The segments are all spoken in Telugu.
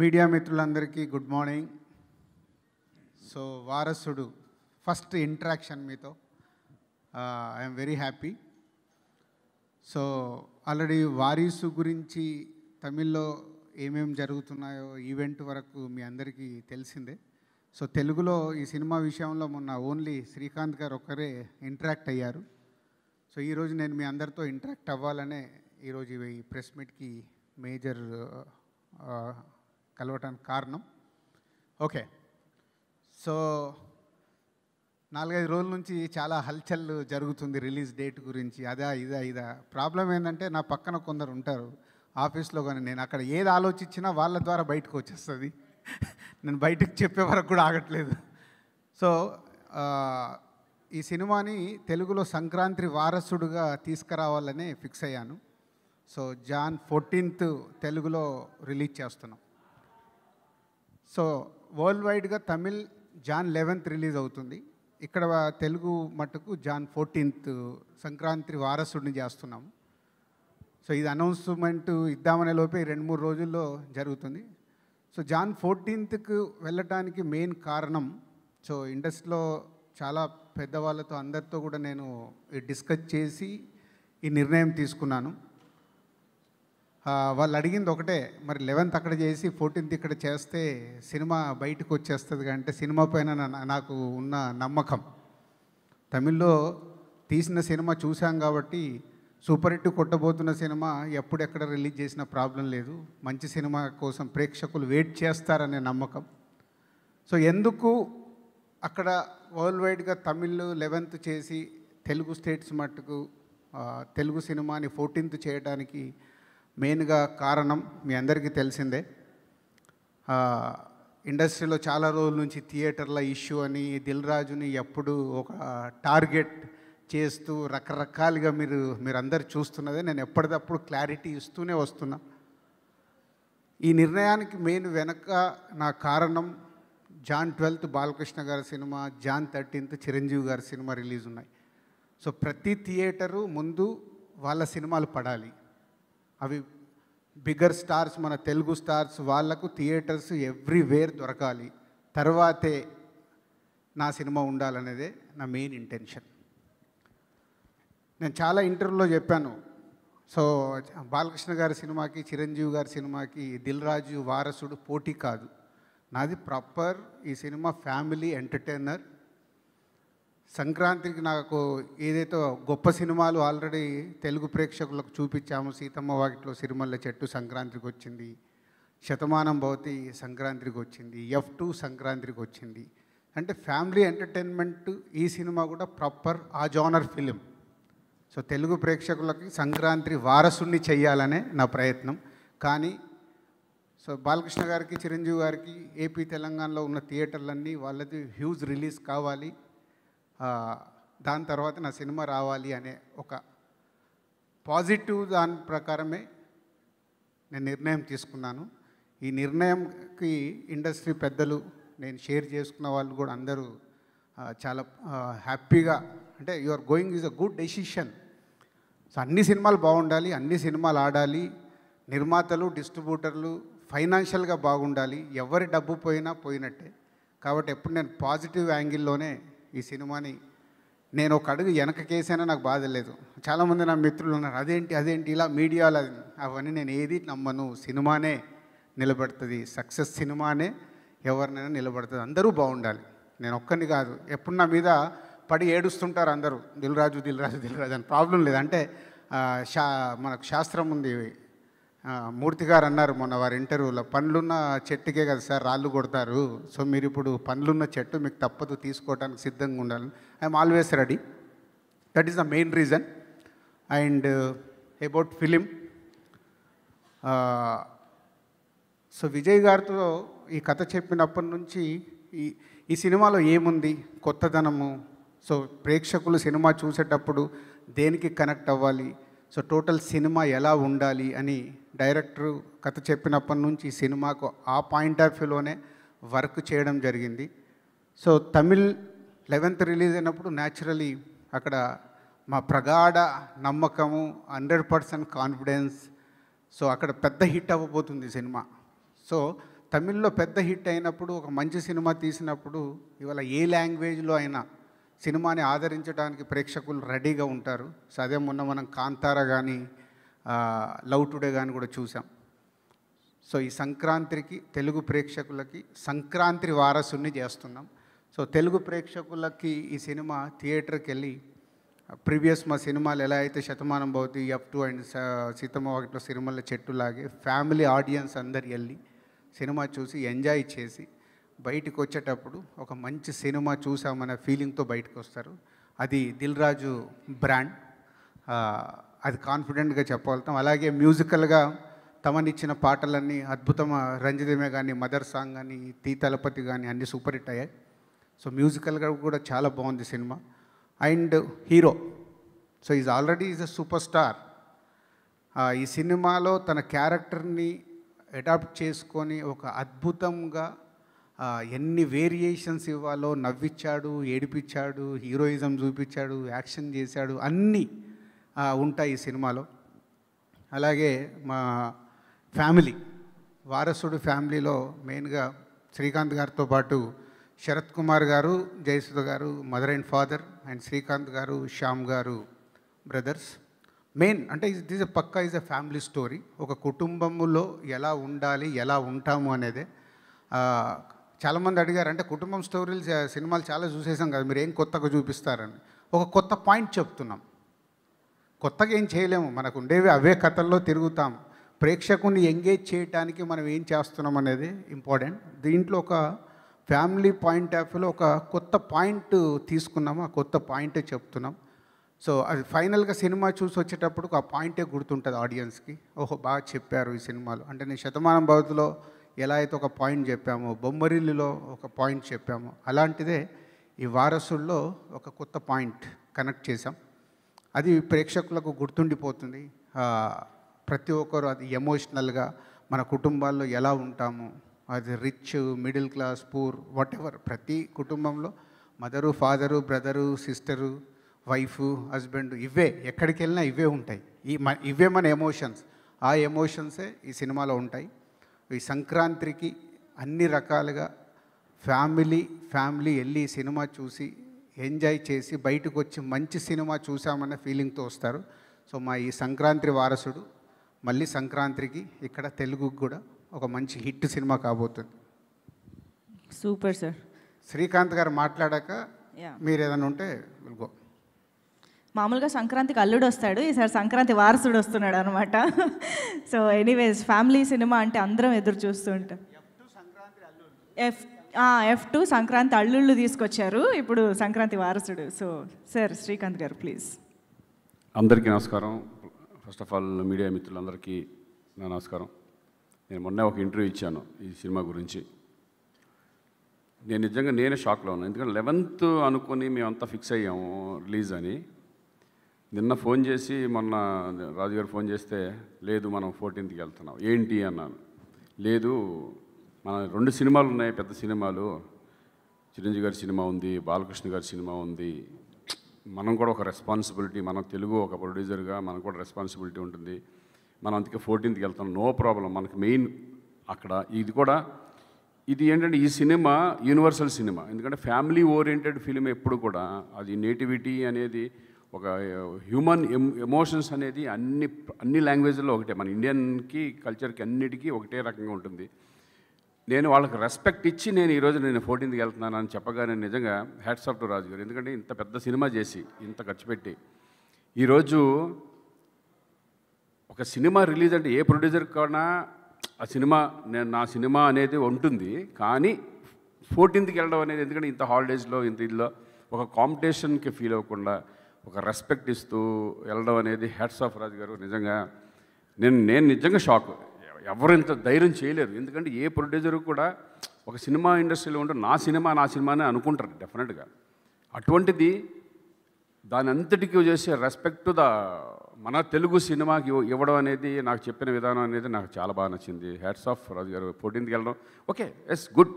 మీడియా మిత్రులందరికీ good morning so Varasudu first interaction మీతో I'm very happy so already Varisu గురించి తమిళ్లో ఏమేమి జరుగుతున్నాయో ఈవెంట్ వరకు మీ అందరికీ తెలిసిందే సో తెలుగులో ఈ సినిమా విషయంలో మొన్న ఓన్లీ శ్రీకాంత్ గారు ఒక్కరే ఇంటరాక్ట్ అయ్యారు సో ఈరోజు నేను మీ అందరితో ఇంటరాక్ట్ అవ్వాలనే ఈరోజు ఈ ప్రెస్ మీట్కి మేజర్ కలవటానికి కారణం ఓకే సో నాలుగైదు రోజుల నుంచి చాలా హల్చల్ జరుగుతుంది రిలీజ్ డేట్ గురించి అదా ఇదా ఇదా ప్రాబ్లం ఏంటంటే నా పక్కన కొందరు ఉంటారు ఆఫీస్లో కానీ నేను అక్కడ ఏది ఆలోచించినా వాళ్ళ ద్వారా బయటకు వచ్చేస్తుంది నేను బయటకు చెప్పే వరకు కూడా ఆగట్లేదు సో ఈ సినిమాని తెలుగులో సంక్రాంతి వారసుడుగా తీసుకురావాలని ఫిక్స్ అయ్యాను సో జాన్ ఫోర్టీన్త్ తెలుగులో రిలీజ్ చేస్తున్నాం సో వరల్డ్ వైడ్గా తమిళ్ జాన్ లెవెన్త్ రిలీజ్ అవుతుంది ఇక్కడ తెలుగు మటుకు జాన్ ఫోర్టీన్త్ సంక్రాంతి వారసుడిని చేస్తున్నాం సో ఇది అనౌన్స్మెంట్ ఇద్దామనే లోపే రెండు మూడు రోజుల్లో జరుగుతుంది సో జాన్ ఫోర్టీన్త్కు వెళ్ళటానికి మెయిన్ కారణం సో ఇండస్ట్రీలో చాలా పెద్దవాళ్ళతో అందరితో కూడా నేను డిస్కస్ చేసి ఈ నిర్ణయం తీసుకున్నాను వాళ్ళు అడిగింది ఒకటే మరి లెవెన్త్ అక్కడ చేసి ఫోర్టీన్త్ ఇక్కడ చేస్తే సినిమా బయటకు వచ్చేస్తుంది అంటే సినిమా పైన నాకు ఉన్న నమ్మకం తమిళ్లో తీసిన సినిమా చూసాం కాబట్టి సూపర్ హిట్ కొట్టబోతున్న సినిమా ఎప్పుడెక్కడ రిలీజ్ చేసిన ప్రాబ్లం లేదు మంచి సినిమా కోసం ప్రేక్షకులు వెయిట్ చేస్తారనే నమ్మకం సో ఎందుకు అక్కడ వరల్డ్ వైడ్గా తమిళ్ లెవెన్త్ చేసి తెలుగు స్టేట్స్ మట్టుకు తెలుగు సినిమాని ఫోర్టీన్త్ చేయడానికి మెయిన్గా కారణం మీ అందరికీ తెలిసిందే ఇండస్ట్రీలో చాలా రోజుల నుంచి థియేటర్ల ఇష్యూ అని దిల్ రాజుని ఎప్పుడు ఒక టార్గెట్ చేస్తూ రకరకాలుగా మీరు అందరు చూస్తున్నదే నేను ఎప్పటికప్పుడు క్లారిటీ ఇస్తూనే వస్తున్నా ఈ నిర్ణయానికి మెయిన్ వెనక నా కారణం జాన్ ట్వెల్త్ బాలకృష్ణ గారి సినిమా జాన్ థర్టీన్త్ చిరంజీవి గారి సినిమా రిలీజ్ ఉన్నాయి సో ప్రతి థియేటరు ముందు వాళ్ళ సినిమాలు పడాలి అవి బిగ్గర్ స్టార్స్ మన తెలుగు స్టార్స్ వాళ్లకు థియేటర్స్ ఎవ్రీవేర్ దొరకాలి తర్వాతే నా సినిమా ఉండాలనేదే నా మెయిన్ ఇంటెన్షన్ నేను చాలా ఇంటర్వ్యూలో చెప్పాను సో బాలకృష్ణ గారి సినిమాకి చిరంజీవి గారి సినిమాకి దిల్ రాజు వారసుడు పోటీ కాదు నాది ప్రాపర్ ఈ సినిమా ఫ్యామిలీ ఎంటర్టైనర్ సంక్రాంతికి నాకు ఏదైతే గొప్ప సినిమాలు ఆల్రెడీ తెలుగు ప్రేక్షకులకు చూపించాము సీతమ్మ వాకిట్లో సిరిమల్ల చెట్టు సంక్రాంతికి వచ్చింది శతమానం భవతి సంక్రాంతికి వచ్చింది ఎఫ్ టూ సంక్రాంతికి వచ్చింది అంటే ఫ్యామిలీ ఎంటర్టైన్మెంట్ ఈ సినిమా కూడా ప్రాపర్ ఆ జోనర్ ఫిలిం సో తెలుగు ప్రేక్షకులకి సంక్రాంతి వారసుని చేయాలనే నా ప్రయత్నం కానీ సో బాలకృష్ణ గారికి చిరంజీవి గారికి ఏపీ తెలంగాణలో ఉన్న థియేటర్లన్నీ వాళ్ళది హ్యూజ్ రిలీజ్ కావాలి దాని తర్వాత నా సినిమా రావాలి అనే ఒక పాజిటివ్ దాని ప్రకారమే నేను నిర్ణయం తీసుకున్నాను ఈ నిర్ణయంకి ఇండస్ట్రీ పెద్దలు నేను షేర్ చేసుకున్న వాళ్ళు కూడా అందరూ చాలా హ్యాపీగా అంటే you are going is a good decision so అన్ని సినిమాలు బాగుండాలి అన్ని సినిమాలు ఆడాలి నిర్మాతలు డిస్ట్రిబ్యూటర్లు ఫైనాన్షియల్గా బాగుండాలి ఎవరి డబ్బు పోయినా పోయినట్టే కాబట్టి ఎప్పుడు నేను పాజిటివ్ యాంగిల్లోనే ఈ సినిమాని నేను ఒక అడుగు వెనకకేసానో నాకు బాధ లేదు చాలామంది నా మిత్రులు ఉన్నారు అదేంటి అదేంటి ఇలా మీడియాలో అవన్నీ నేను ఏది నమ్మను సినిమానే నిలబడుతుంది సక్సెస్ సినిమానే ఎవరినైనా నిలబడుతుంది అందరూ బాగుండాలి నేను ఒక్కరిని కాదు ఎప్పుడు నా మీద పడి ఏడుస్తుంటారు అందరూ దిల్రాజు దిల్రాజు దిల్రాజు అని ప్రాబ్లం లేదు అంటే శా మనకు శాస్త్రం ఉంది మూర్తి గారు అన్నారు మొన్న వారి ఇంటర్వ్యూలో పండ్లున్న చెట్టుకే కదా సార్ రాళ్ళు కొడతారు సో మీరు ఇప్పుడు పండ్లున్న చెట్టు మీకు తప్పదు తీసుకోవడానికి సిద్ధంగా ఉండాలి I'm always ready that is the main reason and about film so Vijay గారితో ఈ కథ చెప్పినప్పటి నుంచి ఈ ఈ సినిమాలో ఏముంది కొత్తదనము సో ప్రేక్షకులు సినిమా చూసేటప్పుడు దేనికి కనెక్ట్ అవ్వాలి సో టోటల్ సినిమా ఎలా ఉండాలి అని డైరెక్టర్ కథ చెప్పినప్పటి నుంచి సినిమాకు ఆ పాయింట్ ఆఫ్ వ్యూలోనే వర్క్ చేయడం జరిగింది సో తమిళ్ లెవెన్త్ రిలీజ్ అయినప్పుడు న్యాచురలీ అక్కడ మా ప్రగాఢ నమ్మకము హండ్రెడ్ పర్సెంట్ కాన్ఫిడెన్స్ సో అక్కడ పెద్ద హిట్ అవ్వబోతుంది సినిమా సో తమిళ్లో పెద్ద హిట్ అయినప్పుడు ఒక మంచి సినిమా తీసినప్పుడు ఇవాళ ఏ లాంగ్వేజ్లో అయినా సినిమాని ఆదరించడానికి ప్రేక్షకులు రెడీగా ఉంటారు సో అదే మొన్న మనం కాంతార కానీ లవ్ టుడే కానీ కూడా చూసాం సో ఈ సంక్రాంతికి తెలుగు ప్రేక్షకులకి సంక్రాంతి వారసుని చేస్తున్నాం సో తెలుగు ప్రేక్షకులకి ఈ సినిమా థియేటర్కి వెళ్ళి ప్రీవియస్ మా సినిమాలు ఎలా అయితే శతమానం భవతి అప్ టు అండ్ సీతమ్మ వాకిట్లో సినిమాల చెట్టులాగే ఫ్యామిలీ ఆడియన్స్ అందరు వెళ్ళి సినిమా చూసి ఎంజాయ్ చేసి బయటికి వచ్చేటప్పుడు ఒక మంచి సినిమా చూసామనే ఫీలింగ్తో బయటకు వస్తారు అది దిల్ రాజు బ్రాండ్ అది కాన్ఫిడెంట్గా చెప్పగలుగుతాం అలాగే మ్యూజికల్గా తమనిచ్చిన పాటలన్నీ అద్భుతమ రంజితమే కానీ మదర్ సాంగ్ కానీ తీ తలపతి కానీ అన్నీ సూపర్ హిట్ అయ్యాయి సో మ్యూజికల్గా కూడా చాలా బాగుంది cinema and hero so is already is a super star ఈ సినిమాలో తన క్యారెక్టర్ని అడాప్ట్ చేసుకొని ఒక అద్భుతంగా ఎన్ని వేరియేషన్స్ ఇవ్వాలో నవ్విచ్చాడు ఏడిపించాడు హీరోయిజం చూపించాడు యాక్షన్ చేశాడు అన్నీ ఉంటాయి ఈ సినిమాలో అలాగే మా ఫ్యామిలీ వారసుడు ఫ్యామిలీలో మెయిన్గా శ్రీకాంత్ గారితో పాటు శరత్ కుమార్ గారు జయసుధ గారు mother and father and Srikanth గారు శ్యామ్ గారు బ్రదర్స్ మెయిన్ అంటే దిస్ పక్కా ఈజ్ అ ఫ్యామిలీ స్టోరీ ఒక కుటుంబంలో ఎలా ఉండాలి ఎలా ఉంటాము అనేదే చాలామంది అడిగారు అంటే కుటుంబం స్టోరీలు సినిమాలు చాలా చూసేసాం కదా మీరు ఏం కొత్తగా చూపిస్తారని ఒక కొత్త పాయింట్ చెప్తున్నాం కొత్తగా ఏం చేయలేము మనకు ఉండేవి అవే కథల్లో తిరుగుతాం ప్రేక్షకుని ఎంగేజ్ చేయడానికి మనం ఏం చేస్తున్నాం అనేది ఇంపార్టెంట్ దీంట్లో ఒక ఫ్యామిలీ పాయింట్ ఆఫ్ వ్యూలో ఒక కొత్త పాయింట్ తీసుకున్నాము ఆ కొత్త పాయింటే చెప్తున్నాం సో అది ఫైనల్గా సినిమా చూసి వచ్చేటప్పుడు ఆ పాయింటే గుర్తుంటుంది ఆడియన్స్కి ఓహో బాగా చెప్పారు ఈ సినిమాలో అంటే నేను శతమానం భవతిలో ఎలా అయితే ఒక పాయింట్ చెప్పామో బొమ్మరిల్లులో ఒక పాయింట్ చెప్పామో అలాంటిదే ఈ వారసుల్లో ఒక కొత్త పాయింట్ కనెక్ట్ చేశాం అది ప్రేక్షకులకు గుర్తుండిపోతుంది ప్రతి ఒక్కరు అది ఎమోషనల్గా మన కుటుంబాల్లో ఎలా ఉంటాము అది rich middle class poor whatever ప్రతి కుటుంబంలో mother father brother sister wife husband ఇవే ఎక్కడికి వెళ్ళినా ఇవే ఉంటాయి ఈ ఇవే మన ఎమోషన్స్ ఆ ఎమోషన్సే ఈ సినిమాలో ఉంటాయి ఈ సంక్రాంతికి అన్ని రకాలుగా ఫ్యామిలీ ఫ్యామిలీ వెళ్ళి సినిమా చూసి ఎంజాయ్ చేసి బయటకు వచ్చి మంచి సినిమా చూసామన్న ఫీలింగ్తో వస్తారు సో మా ఈ సంక్రాంతి వారసుడు మళ్ళీ సంక్రాంతికి ఇక్కడ తెలుగు కూడా ఒక మంచి హిట్ సినిమా కాబోతుంది సూపర్ సార్ శ్రీకాంత్ గారు మాట్లాడాక మీరు ఏదైనా ఉంటే గో మామూలుగా సంక్రాంతికి అల్లుడు వస్తాడు ఈసారి సంక్రాంతి వారసుడు వస్తున్నాడు అనమాట సో ఎనీవేస్ ఫ్యామిలీ సినిమా అంటే అందరం ఎదురు చూస్తూ ఉంటాం ఎఫ్ ఎఫ్ టూ సంక్రాంతి అల్లుళ్ళు తీసుకొచ్చారు ఇప్పుడు సంక్రాంతి వారసుడు సో సార్ శ్రీకాంత్ గారు ప్లీజ్ అందరికీ నమస్కారం ఫస్ట్ ఆఫ్ ఆల్ మీడియా మిత్రులందరికీ నా నమస్కారం నేను మొన్న ఒక ఇంటర్వ్యూ ఇచ్చాను ఈ సినిమా గురించి నేను నిజంగా నేనే షాక్లో ఉన్నాను ఎందుకంటే లెవెన్త్ అనుకొని మేమంతా ఫిక్స్ అయ్యాము రిలీజ్ అని నిన్న ఫోన్ చేసి మొన్న రాజుగారు ఫోన్ చేస్తే లేదు మనం ఫోర్టీన్త్కి వెళ్తున్నాం ఏంటి అన్నాను లేదు మన రెండు సినిమాలు ఉన్నాయి పెద్ద సినిమాలు చిరంజీవి గారి సినిమా ఉంది బాలకృష్ణ గారి సినిమా ఉంది మనం కూడా ఒక రెస్పాన్సిబిలిటీ మనం తెలుగు ఒక ప్రొడ్యూసర్గా మనకు కూడా రెస్పాన్సిబిలిటీ ఉంటుంది మనం అందుకే ఫోర్టీన్త్కి వెళ్తాం నో ప్రాబ్లం మనకు మెయిన్ అక్కడ ఇది కూడా ఇది ఏంటంటే ఈ సినిమా యూనివర్సల్ సినిమా ఎందుకంటే ఫ్యామిలీ ఓరియంటెడ్ ఫిలిం ఎప్పుడు కూడా అది నేటివిటీ అనేది ఒక హ్యూమన్ ఎమోషన్స్ అనేది అన్ని అన్ని లాంగ్వేజ్లో ఒకటే మన ఇండియన్కి కల్చర్కి అన్నిటికీ ఒకటే రకంగా ఉంటుంది నేను వాళ్ళకి రెస్పెక్ట్ ఇచ్చి నేను ఈరోజు నేను ఫోర్టీన్త్కి వెళ్తున్నాను అని చెప్పగానే నిజంగా హ్యాట్స్ ఆఫ్ టు రాజు గారు ఎందుకంటే ఇంత పెద్ద సినిమా చేసి ఇంత ఖర్చు పెట్టి ఈరోజు ఒక సినిమా రిలీజ్ అంటే ఏ ప్రొడ్యూసర్ కన్నా ఆ సినిమా నేను నా సినిమా అనేది ఉంటుంది కానీ ఫోర్టీన్త్కి వెళ్ళడం అనేది ఎందుకంటే ఇంత హాలిడేస్లో ఇంత ఇదిలో ఒక కాంపిటీషన్కి ఫీల్ అవ్వకుండా ఒక రెస్పెక్ట్ ఇస్తూ వెళ్ళడం అనేది హ్యాట్స్ ఆఫ్ రాజు గారు నిజంగా నేను నేను నిజంగా షాక్ ఎవరు ఇంత ధైర్యం చేయలేరు ఎందుకంటే ఏ ప్రొడ్యూసర్ కూడా ఒక సినిమా ఇండస్ట్రీలో ఉంటే నా సినిమా నా సినిమానే అనుకుంటారు డెఫినెట్గా అటువంటిది దాని అంతటికీ చేసే రెస్పెక్ట్ ద మన తెలుగు సినిమాకి ఇవ్వడం అనేది నాకు చెప్పిన విధానం అనేది నాకు చాలా బాగా నచ్చింది హ్యాట్స్ ఆఫ్ రాజు గారు ఫోర్టీన్త్కి వెళ్ళడం okay yes good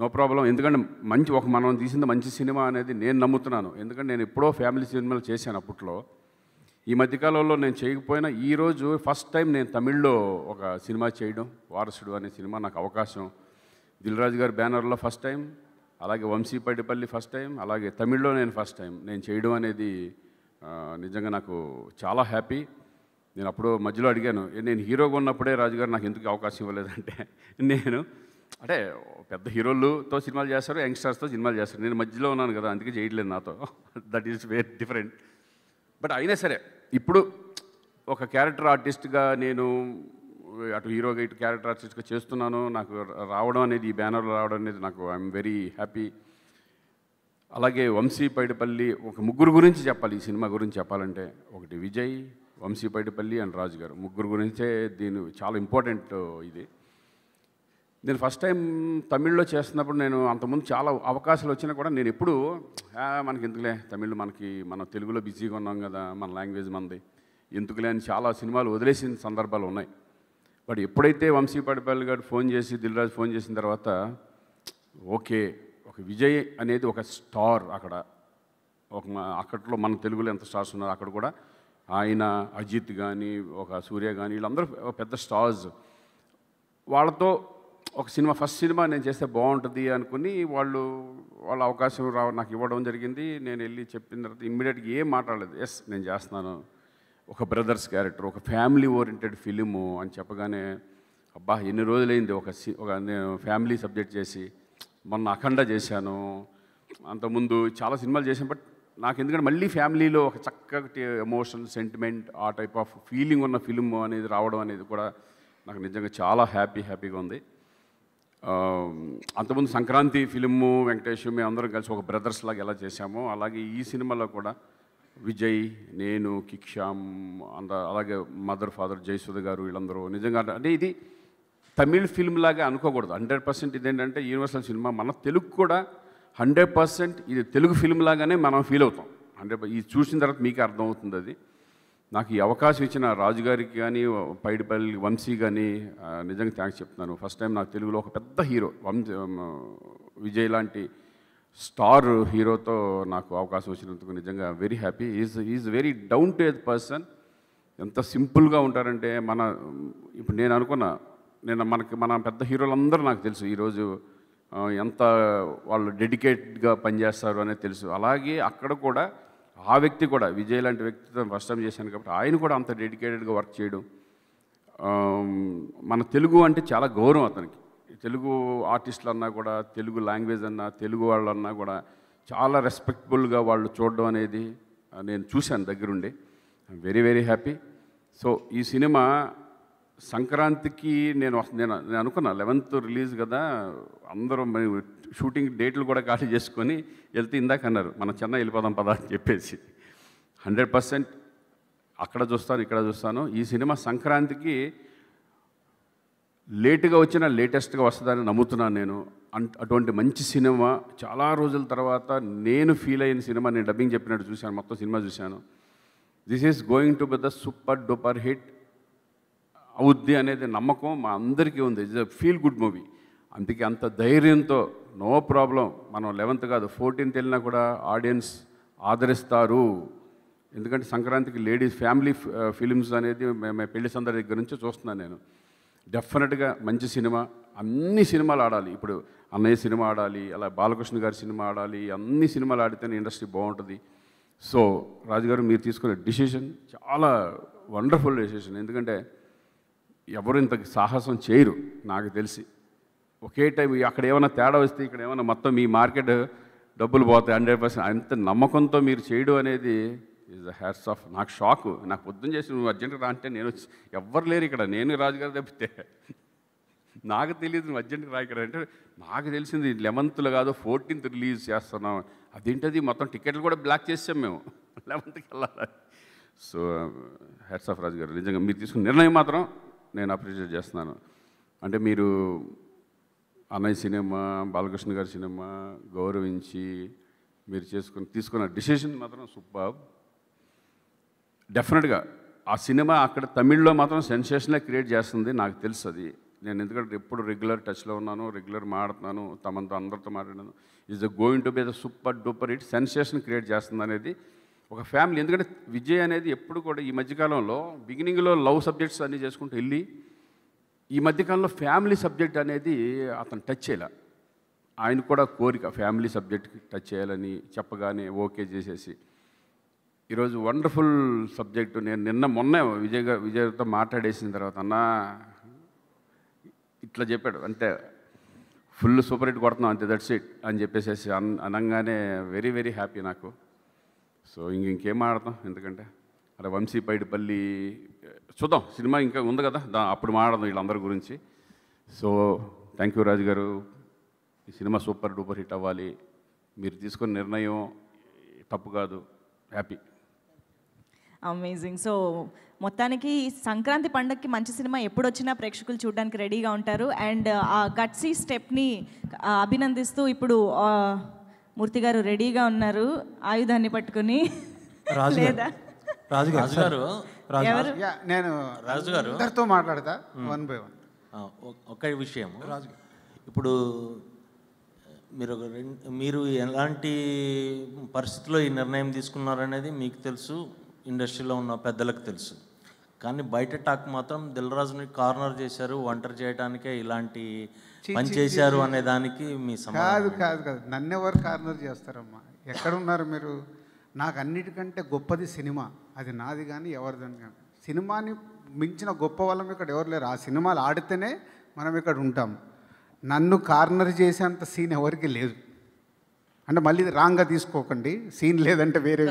no problem ఎందుకంటే మంచి ఒక మనం తీసింది మంచి సినిమా అనేది నేను నమ్ముతున్నాను ఎందుకంటే నేను ఎప్పుడో ఫ్యామిలీ సినిమాలు చేశాను అప్పట్లో ఈ మధ్యకాలంలో నేను చేయకపోయినా ఈరోజు ఫస్ట్ టైం నేను తమిళ్లో ఒక సినిమా చేయడం వారసుడు అనే సినిమా నాకు అవకాశం దిల్రాజు గారి బ్యానర్లో ఫస్ట్ టైం అలాగే వంశీపడిపల్లి ఫస్ట్ టైం అలాగే తమిళ్లో నేను ఫస్ట్ టైం నేను చేయడం అనేది నిజంగా నాకు చాలా హ్యాపీ నేను అప్పుడు మధ్యలో అడిగాను నేను హీరోగా ఉన్నప్పుడే రాజుగారు నాకు ఎందుకు అవకాశం ఇవ్వలేదంటే నేను అంటే పెద్ద హీరోలతో సినిమాలు చేస్తారు యంగ్స్టర్స్తో సినిమాలు చేస్తారు నేను మధ్యలో ఉన్నాను కదా అందుకే చేయట్లేదు నాతో that is very different but అయినా సరే ఇప్పుడు ఒక క్యారెక్టర్ ఆర్టిస్ట్గా నేను అటు హీరోగా ఇటు క్యారెక్టర్ ఆర్టిస్ట్గా చేస్తున్నాను నాకు రావడం అనేది ఈ బ్యానర్లో రావడం అనేది నాకు ఐఎమ్ వెరీ హ్యాపీ అలాగే వంశీ పైడిపల్లి ఒక ముగ్గురు గురించి చెప్పాలి ఈ సినిమా గురించి చెప్పాలంటే ఒకటి విజయ్ వంశీ పైడిపల్లి అండ్ రాజు గారు ముగ్గురు గురించే దీని చాలా ఇంపార్టెంట్ ఇది నేను ఫస్ట్ టైం తమిళ్లో చేస్తున్నప్పుడు నేను అంతకుముందు చాలా అవకాశాలు వచ్చినా కూడా నేను ఎప్పుడు మనకి ఎందుకులే తమిళ్ మనకి మన తెలుగులో బిజీగా ఉన్నాం కదా మన లాంగ్వేజ్ మనది ఎందుకులే అని చాలా సినిమాలు వదిలేసిన సందర్భాలు ఉన్నాయి బట్ ఎప్పుడైతే వంశీ గారు ఫోన్ చేసి దిల్రాజ్ ఫోన్ చేసిన తర్వాత ఓకే ఒక విజయ్ అనేది ఒక స్టార్ అక్కడ ఒక అక్కట్లో మన తెలుగులో ఎంత స్టార్స్ ఉన్నారు అక్కడ కూడా ఆయన అజిత్ కానీ ఒక సూర్య కానీ వీళ్ళందరూ పెద్ద స్టార్స్ వాళ్ళతో ఒక సినిమా ఫస్ట్ సినిమా నేను చేస్తే బాగుంటుంది అనుకుని వాళ్ళు వాళ్ళ అవకాశం రా నాకు ఇవ్వడం జరిగింది నేను వెళ్ళి చెప్పిన తర్వాత ఇమ్మీడియట్గా ఏం మాట్లాడలేదు ఎస్ నేను చేస్తున్నాను ఒక బ్రదర్స్ క్యారెక్టర్ ఒక ఫ్యామిలీ ఓరియంటెడ్ ఫిలిము అని చెప్పగానే అబ్బా ఎన్ని రోజులైంది ఒక సి ఒక నేను ఫ్యామిలీ సబ్జెక్ట్ చేసి మొన్న అఖండ చేశాను అంతకుముందు చాలా సినిమాలు చేశాను బట్ నాకు ఎందుకంటే మళ్ళీ ఫ్యామిలీలో ఒక చక్కటి ఎమోషన్ సెంటిమెంట్ ఆ టైప్ ఆఫ్ ఫీలింగ్ ఉన్న ఫిలిము అనేది రావడం అనేది కూడా నాకు నిజంగా చాలా హ్యాపీ హ్యాపీగా ఉంది అంతకుముందు సంక్రాంతి ఫిలిము వెంకటేష్ మేము అందరం కలిసి ఒక బ్రదర్స్ లాగా ఎలా చేశామో అలాగే ఈ సినిమాలో కూడా విజయ్ నేను కిక్షామ్ అంద అలాగే మదర్ ఫాదర్ జయసుధ గారు వీళ్ళందరూ నిజంగా అంటే ఇది తమిళ్ ఫిల్మ్ లాగా అనుకోకూడదు హండ్రెడ్ పర్సెంట్ ఇదేంటంటే యూనివర్సల్ సినిమా మన తెలుగు కూడా హండ్రెడ్ పర్సెంట్ ఇది తెలుగు ఫిల్మ్ లాగానే మనం ఫీల్ అవుతాం హండ్రెడ్ ఇది చూసిన తర్వాత మీకు అర్థమవుతుంది అది నాకు ఈ అవకాశం ఇచ్చిన రాజుగారికి కానీ పైడిపల్లి వంశీ కానీ నిజంగా థ్యాంక్స్ చెప్తున్నాను ఫస్ట్ టైం నాకు తెలుగులో ఒక పెద్ద హీరో వంశ విజయ్ లాంటి స్టార్ హీరోతో నాకు అవకాశం వచ్చినందుకు నిజంగా very happy is is very down to earth person ఎంత సింపుల్గా ఉంటారంటే మన ఇప్పుడు నేను అనుకున్న నేను మనకి మన పెద్ద హీరోలందరూ నాకు తెలుసు ఈరోజు ఎంత వాళ్ళు డెడికేట్గా పనిచేస్తారు అనేది తెలుసు అలాగే అక్కడ కూడా ఆ వ్యక్తి కూడా విజయ్ లాంటి వ్యక్తితో ఫస్ట్ టైం చేశాను కాబట్టి ఆయన కూడా అంత డెడికేటెడ్గా వర్క్ చేయడం మన తెలుగు అంటే చాలా గౌరవం అతనికి తెలుగు ఆర్టిస్టులు అన్నా కూడా తెలుగు లాంగ్వేజ్ అన్నా తెలుగు వాళ్ళు అన్నా కూడా చాలా రెస్పెక్టబుల్గా వాళ్ళు చూడడం అనేది నేను చూశాను దగ్గరుండి వెరీ వెరీ హ్యాపీ సో ఈ సినిమా సంక్రాంతికి నేను నేను నేను అనుకున్నా లెవెన్త్ రిలీజ్ కదా అందరూ షూటింగ్ డేట్లు కూడా ఖాళీ చేసుకొని వెళ్తే ఇందాక అన్నారు మన చెన్నై వెళ్ళిపోదాం పదా అని చెప్పేసి హండ్రెడ్ పర్సెంట్ అక్కడ చూస్తాను ఇక్కడ చూస్తాను ఈ సినిమా సంక్రాంతికి లేటుగా వచ్చిన లేటెస్ట్గా వస్తుందని నమ్ముతున్నాను నేను అటువంటి మంచి సినిమా చాలా రోజుల తర్వాత నేను ఫీల్ అయిన సినిమా నేను డబ్బింగ్ చెప్పినట్టు చూశాను మొత్తం సినిమా చూశాను this is going to be the super duper hit అవుద్ది అనేది నమ్మకం మా అందరికీ ఉంది it's a feel good movie అందుకే అంత ధైర్యంతో నో ప్రాబ్లం మనం లెవెన్త్ కాదు ఫోర్టీన్త్ వెళ్ళినా కూడా ఆడియన్స్ ఆదరిస్తారు ఎందుకంటే సంక్రాంతికి లేడీస్ ఫ్యామిలీ ఫిలిమ్స్ అనేది మేము పెళ్లి సందర్ దగ్గర నుంచి చూస్తున్నాను నేను డెఫినెట్గా మంచి సినిమా అన్ని సినిమాలు ఆడాలి ఇప్పుడు అన్నయ్య సినిమా ఆడాలి అలా బాలకృష్ణ గారి సినిమా ఆడాలి అన్ని సినిమాలు ఆడితేనే ఇండస్ట్రీ బాగుంటుంది సో రాజుగారు మీరు తీసుకునే డిసిషన్ చాలా వండర్ఫుల్ డెసిషన్ ఎందుకంటే ఎవరు ఇంత సాహసం చేయరు నాకు తెలిసి ఒకే టైం అక్కడ ఏమైనా తేడా వస్తే ఇక్కడ ఏమైనా మొత్తం మీ మార్కెట్ డబ్బులు పోతాయి హండ్రెడ్ పర్సెంట్ అంత నమ్మకంతో మీరు చేయడం అనేది ఈజ్ ద హ్యాట్స్ ఆఫ్ నాకు షాక్ నాకు పొద్దున్న చేసి నువ్వు అర్జెంటుగా రా అంటే నేను ఎవ్వరు లేరు ఇక్కడ నేను రాజుగారు తప్పితే నాకు తెలియదు నువ్వు అర్జెంటుగా రా ఇక్కడ అంటే నాకు తెలిసింది లెవెంత్లో కాదు ఫోర్టీన్త్ రిలీజ్ చేస్తున్నాం అదేంటది మొత్తం టికెట్లు కూడా బ్లాక్ చేసాం మేము లెవెంత్కి వెళ్ళాలి సో హ్యాట్స్ ఆఫ్ రాజు గారు నిజంగా మీరు తీసుకున్న నిర్ణయం మాత్రం నేను అప్రిషియేట్ చేస్తున్నాను అంటే మీరు అన్నయ్య సినిమా బాలకృష్ణ గారి సినిమా గౌరవించి మీరు చేసుకుని తీసుకున్న డిసిషన్ మాత్రం సూపర్ డెఫినెట్గా ఆ సినిమా అక్కడ తమిళ్లో మాత్రం సెన్సేషన్లే క్రియేట్ చేస్తుంది నాకు తెలుసు అది నేను ఎందుకంటే ఎప్పుడు రెగ్యులర్ టచ్లో ఉన్నాను రెగ్యులర్ మాడుతున్నాను తమంతా అందరితో మాట్లాడాను is going to be the super duper hit sensation create చేస్తుంది అనేది ఒక ఫ్యామిలీ ఎందుకంటే విజయ్ అనేది ఎప్పుడు కూడా ఈ మధ్యకాలంలో బిగినింగ్లో లవ్ సబ్జెక్ట్స్ అన్నీ చేసుకుంటూ వెళ్ళి ఈ మధ్యకాలంలో ఫ్యామిలీ సబ్జెక్ట్ అనేది అతను టచ్ చేయలే ఆయన కూడా కోరిక ఫ్యామిలీ సబ్జెక్ట్ టచ్ చేయాలని చెప్పగానే ఓకే చేసేసి ఈరోజు వండర్ఫుల్ సబ్జెక్ట్ నేను నిన్న మొన్న విజయ్ విజయ్తో మాట్లాడేసిన తర్వాత అన్న ఇట్లా చెప్పాడు అంటే ఫుల్ సూపర్ హిట్ కొడుతున్నాం అంతే దట్స్ ఇట్ అని చెప్పేసేసి అన్ అనగానే వెరీ వెరీ హ్యాపీ నాకు సో ఇంక ఇంకేం ఆడతాం ఎందుకంటే అలా వంశీపైడిపల్లి చూద్దాం సినిమా ఇంకా ఉంది కదా దా అప్పుడు మాట్లాడదాం వీళ్ళందరి గురించి సో థ్యాంక్ యూ రాజు గారు ఈ సినిమా సూపర్ డూపర్ హిట్ అవ్వాలి మీరు తీసుకున్న నిర్ణయం తప్పు కాదు హ్యాపీ అమేజింగ్ సో మొత్తానికి సంక్రాంతి పండగకి మంచి సినిమా ఎప్పుడు వచ్చినా ప్రేక్షకులు చూడడానికి రెడీగా ఉంటారు అండ్ ఆ గట్సీ స్టెప్ని అభినందిస్తూ ఇప్పుడు మూర్తి గారు రెడీగా ఉన్నారు ఆయుధాన్ని పట్టుకుని లేదా రాజు గారు రాజు నేను రాజు అందరితో మాట్లాడతా వన్ బై వన్ ఒక్క విషయం రాజు ఇప్పుడు మీరు ఒక మీరు ఎలాంటి పరిస్థితిలో ఈ నిర్ణయం తీసుకున్నారనేది మీకు తెలుసు ఇండస్ట్రీలో ఉన్న పెద్దలకు తెలుసు కానీ బయట టాక్ మాత్రం దిల్రాజుని కార్నర్ చేశారు వంటర్ చేయడానికే ఇలాంటి పని చేశారు అనే దానికి మీ కాదు కాదు కాదు ఎవరు కార్నర్ చేస్తారమ్మా ఎక్కడున్నారు మీరు నాకు అన్నిటికంటే గొప్పది సినిమా అది నాది కానీ ఎవరిదని కానీ సినిమాని మించిన గొప్ప వాళ్ళం ఇక్కడ ఎవరు లేరు ఆ సినిమాలు ఆడితేనే మనం ఇక్కడ ఉంటాం నన్ను కార్నర్ చేసేంత సీన్ ఎవరికి లేదు అంటే మళ్ళీ రాంగ్గా తీసుకోకండి సీన్ లేదంటే వేరే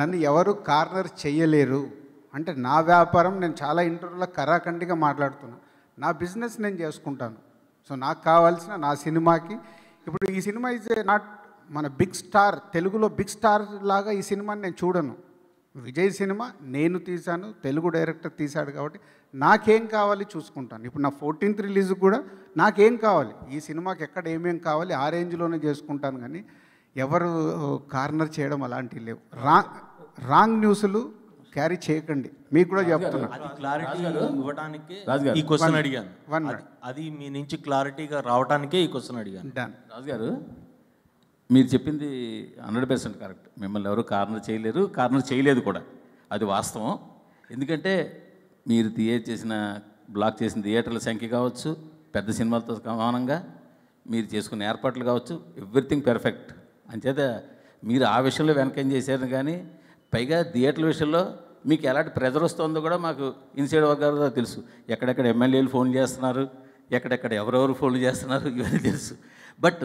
నన్ను ఎవరు కార్నర్ చేయలేరు అంటే నా వ్యాపారం నేను చాలా ఇంటర్వ్యూలో కరాఖండిగా మాట్లాడుతున్నా నా బిజినెస్ నేను చేసుకుంటాను సో నాకు కావాల్సిన నా సినిమాకి ఇప్పుడు ఈ సినిమా ఇస్ నాట్ మన బిగ్ స్టార్ తెలుగులో బిగ్ స్టార్ లాగా ఈ సినిమాని నేను చూడను విజయ్ సినిమా నేను తీశాను తెలుగు డైరెక్టర్ తీశాడు కాబట్టి నాకేం కావాలి చూసుకుంటాను ఇప్పుడు నా ఫోర్టీన్త్ రిలీజ్ కూడా నాకేం కావాలి ఈ సినిమాకి ఎక్కడ ఏమేం కావాలి ఆ రేంజ్లోనే చేసుకుంటాను కానీ ఎవరు కార్నర్ చేయడం అలాంటివి లేవు రాంగ్ రాంగ్ న్యూస్లు క్యారీ చేయకండి మీకు కూడా చెప్తున్నా క్లారిటీ ఈ క్వశ్చన్ అడిగాను అది మీ నుంచి క్లారిటీగా రావడానికే ఈ క్వశ్చన్ అడిగాను రాజు గారు మీరు చెప్పింది హండ్రెడ్ పర్సెంట్ కరెక్ట్ మిమ్మల్ని ఎవరు కార్నర్ చేయలేరు కార్నర్ చేయలేదు కూడా అది వాస్తవం ఎందుకంటే మీరు థియేటర్ చేసిన బ్లాక్ చేసిన థియేటర్ల సంఖ్య కావచ్చు పెద్ద సినిమాలతో సమానంగా మీరు చేసుకున్న ఏర్పాట్లు కావచ్చు ఎవ్రీథింగ్ పెర్ఫెక్ట్ అంచేత మీరు ఆ విషయంలో వెనకం చేశారు కానీ పైగా థియేటర్ల విషయంలో మీకు ఎలాంటి ప్రెజర్ వస్తుందో కూడా మాకు ఇన్సైడ్ వర్గాలు తెలుసు ఎక్కడెక్కడ ఎమ్మెల్యేలు ఫోన్ చేస్తున్నారు ఎక్కడెక్కడ ఎవరెవరు ఫోన్లు చేస్తున్నారు ఇవన్నీ తెలుసు బట్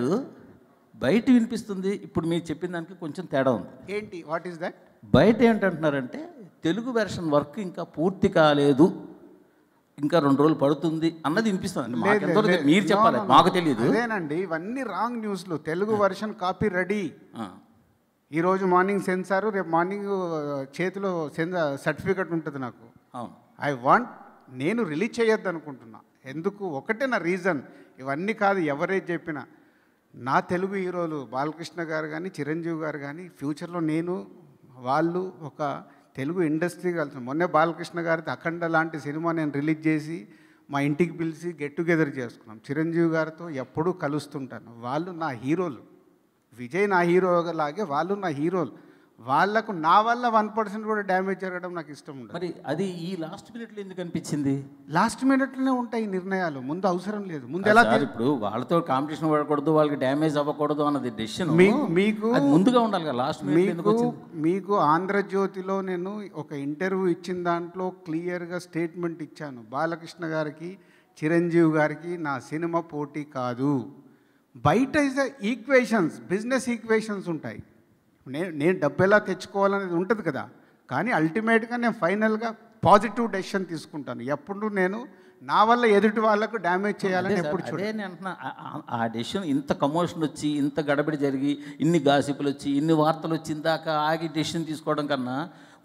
బయట వినిపిస్తుంది ఇప్పుడు మీరు చెప్పిన దానికి కొంచెం తేడా ఉంది ఏంటి వాట్ ఈస్ దట్ బయట ఏంటంటున్నారంటే తెలుగు వెర్షన్ వర్క్ ఇంకా పూర్తి కాలేదు ఇంకా రెండు రోజులు పడుతుంది అన్నది వినిపిస్తుంది మీరు చెప్పాలి మాకు తెలియదు అదేనండి ఇవన్నీ రాంగ్ న్యూస్లు తెలుగు వెర్షన్ కాపీ రెడీ ఈరోజు మార్నింగ్ సెన్సారు రేపు మార్నింగ్ uh, చేతిలో సెన్సా సర్టిఫికెట్ ఉంటుంది నాకు ఐ వాంట్ నేను రిలీజ్ చేయొద్దు అనుకుంటున్నా ఎందుకు ఒకటే నా రీజన్ ఇవన్నీ కాదు ఎవరే చెప్పినా నా తెలుగు హీరోలు బాలకృష్ణ గారు కానీ చిరంజీవి గారు కానీ ఫ్యూచర్లో నేను వాళ్ళు ఒక తెలుగు ఇండస్ట్రీ కలిసి మొన్నే బాలకృష్ణ గారితో అఖండ లాంటి సినిమా నేను రిలీజ్ చేసి మా ఇంటికి పిలిచి గెట్ టుగెదర్ చేసుకున్నాం చిరంజీవి గారితో ఎప్పుడూ కలుస్తుంటాను వాళ్ళు నా హీరోలు విజయ్ నా హీరోగా లాగే వాళ్ళు నా హీరోలు వాళ్లకు నా వల్ల వన్ పర్సెంట్ కూడా డ్యామేజ్ జరగడం నాకు ఇష్టం ఉండదు మరి అది ఈ లాస్ట్ మినిట్లో ఎందుకు అనిపించింది లాస్ట్ మినిట్లోనే ఉంటాయి నిర్ణయాలు ముందు అవసరం లేదు ముందు ఎలా ఇప్పుడు వాళ్ళతో కాంపిటీషన్ పడకూడదు వాళ్ళకి డ్యామేజ్ అవ్వకూడదు అన్నది డెసిషన్ మీకు ముందుగా ఉండాలి కదా లాస్ట్ మీకు మీకు ఆంధ్రజ్యోతిలో నేను ఒక ఇంటర్వ్యూ ఇచ్చిన దాంట్లో క్లియర్గా స్టేట్మెంట్ ఇచ్చాను బాలకృష్ణ గారికి చిరంజీవి గారికి నా సినిమా పోటీ కాదు బయట ఈక్వేషన్స్ బిజినెస్ ఈక్వేషన్స్ ఉంటాయి నేను నేను డబ్బు ఎలా తెచ్చుకోవాలనేది ఉంటుంది కదా కానీ అల్టిమేట్గా నేను ఫైనల్గా పాజిటివ్ డెసిషన్ తీసుకుంటాను ఎప్పుడు నేను నా వల్ల ఎదుటి వాళ్ళకు డ్యామేజ్ చేయాలని ఎప్పుడు చూడాలి ఆ డెసిషన్ ఇంత కమోషన్ వచ్చి ఇంత గడబడి జరిగి ఇన్ని గాసిపులు వచ్చి ఇన్ని వార్తలు వచ్చిన దాకా ఆగి డెసిషన్ తీసుకోవడం కన్నా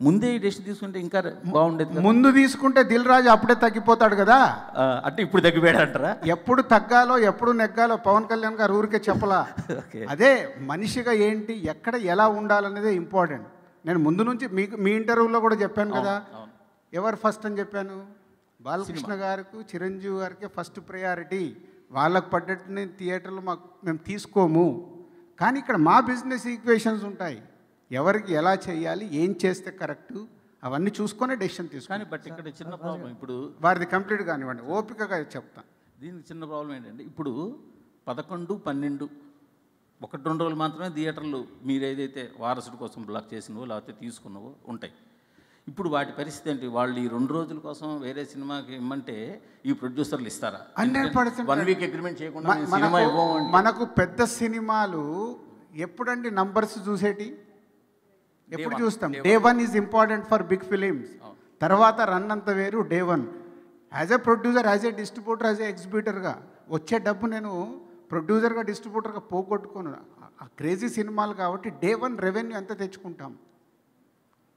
ముందే ఈ తీసుకుంటే ఇంకా బాగుండేది ముందు తీసుకుంటే దిల్ రాజు అప్పుడే తగ్గిపోతాడు కదా అంటే ఇప్పుడు తగ్గిపోయాడు అంటారా ఎప్పుడు తగ్గాలో ఎప్పుడు నెగ్గాలో పవన్ కళ్యాణ్ గారు ఊరికే చెప్పలా అదే మనిషిగా ఏంటి ఎక్కడ ఎలా ఉండాలనేదే ఇంపార్టెంట్ నేను ముందు నుంచి మీకు మీ ఇంటర్వ్యూలో కూడా చెప్పాను కదా ఎవరు ఫస్ట్ అని చెప్పాను బాలకృష్ణ గారికి చిరంజీవి గారికి ఫస్ట్ ప్రయారిటీ వాళ్ళకు నేను థియేటర్లు మాకు మేము తీసుకోము కానీ ఇక్కడ మా బిజినెస్ ఈక్వేషన్స్ ఉంటాయి ఎవరికి ఎలా చేయాలి ఏం చేస్తే కరెక్టు అవన్నీ చూసుకొని డెసిషన్ తీసుకొని బట్ ఇక్కడ చిన్న ప్రాబ్లం ఇప్పుడు వారిది కంప్లీట్ కానివ్వండి ఓపికగా చెప్తాను దీనికి చిన్న ప్రాబ్లం ఏంటంటే ఇప్పుడు పదకొండు పన్నెండు ఒకటి రెండు రోజులు మాత్రమే థియేటర్లు మీరు ఏదైతే వారసుడి కోసం బ్లాక్ చేసినవో లేకపోతే తీసుకున్నవో ఉంటాయి ఇప్పుడు వాటి పరిస్థితి ఏంటి వాళ్ళు ఈ రెండు రోజుల కోసం వేరే సినిమాకి ఇమ్మంటే ఈ ప్రొడ్యూసర్లు ఇస్తారా hundred percent one week agreement చేయకుండా సినిమా మనకు పెద్ద సినిమాలు ఎప్పుడండి నంబర్స్ చూసేటి ఎప్పుడు చూస్తాం day one is important for big films తర్వాత రన్ అంత వేరు day one as a producer as a distributor as a ఎగ్జిబ్యూటర్గా వచ్చే డబ్బు నేను ప్రొడ్యూసర్గా డిస్ట్రిబ్యూటర్గా పోగొట్టుకోను ఆ క్రేజీ సినిమాలు కాబట్టి డే వన్ రెవెన్యూ ఎంత తెచ్చుకుంటాం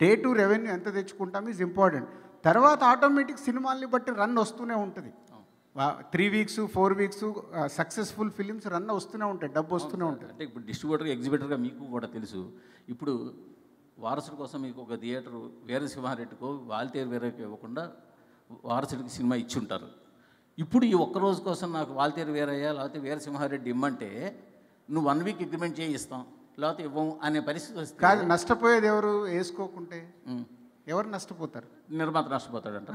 డే టూ రెవెన్యూ ఎంత తెచ్చుకుంటాం ఈజ్ ఇంపార్టెంట్ తర్వాత ఆటోమేటిక్ సినిమాల్ని బట్టి రన్ వస్తూనే ఉంటుంది three weeks four weeks successful films run వస్తూనే ఉంటాయి డబ్బు వస్తూనే ఉంటాయి అంటే ఇప్పుడు డిస్ట్రిబ్యూటర్ ఎగ్జిబ్యూటర్గా మీకు కూడా తెలుసు ఇప్పుడు వారసుడి కోసం మీకు ఒక థియేటరు వీరసింహారెడ్డికో వాల్తేరు వీరకి ఇవ్వకుండా వారసుడికి సినిమా ఇచ్చి ఉంటారు ఇప్పుడు ఈ ఒక్కరోజు కోసం నాకు వాల్తేరు వీరయ్య లేకపోతే వీరసింహారెడ్డి ఇమ్మంటే నువ్వు వన్ వీక్ అగ్రిమెంట్ చేయిస్తాం లేకపోతే ఇవ్వం అనే పరిస్థితి వస్తుంది కాదు నష్టపోయేది ఎవరు వేసుకోకుంటే ఎవరు నష్టపోతారు నిర్మాత నష్టపోతాడంట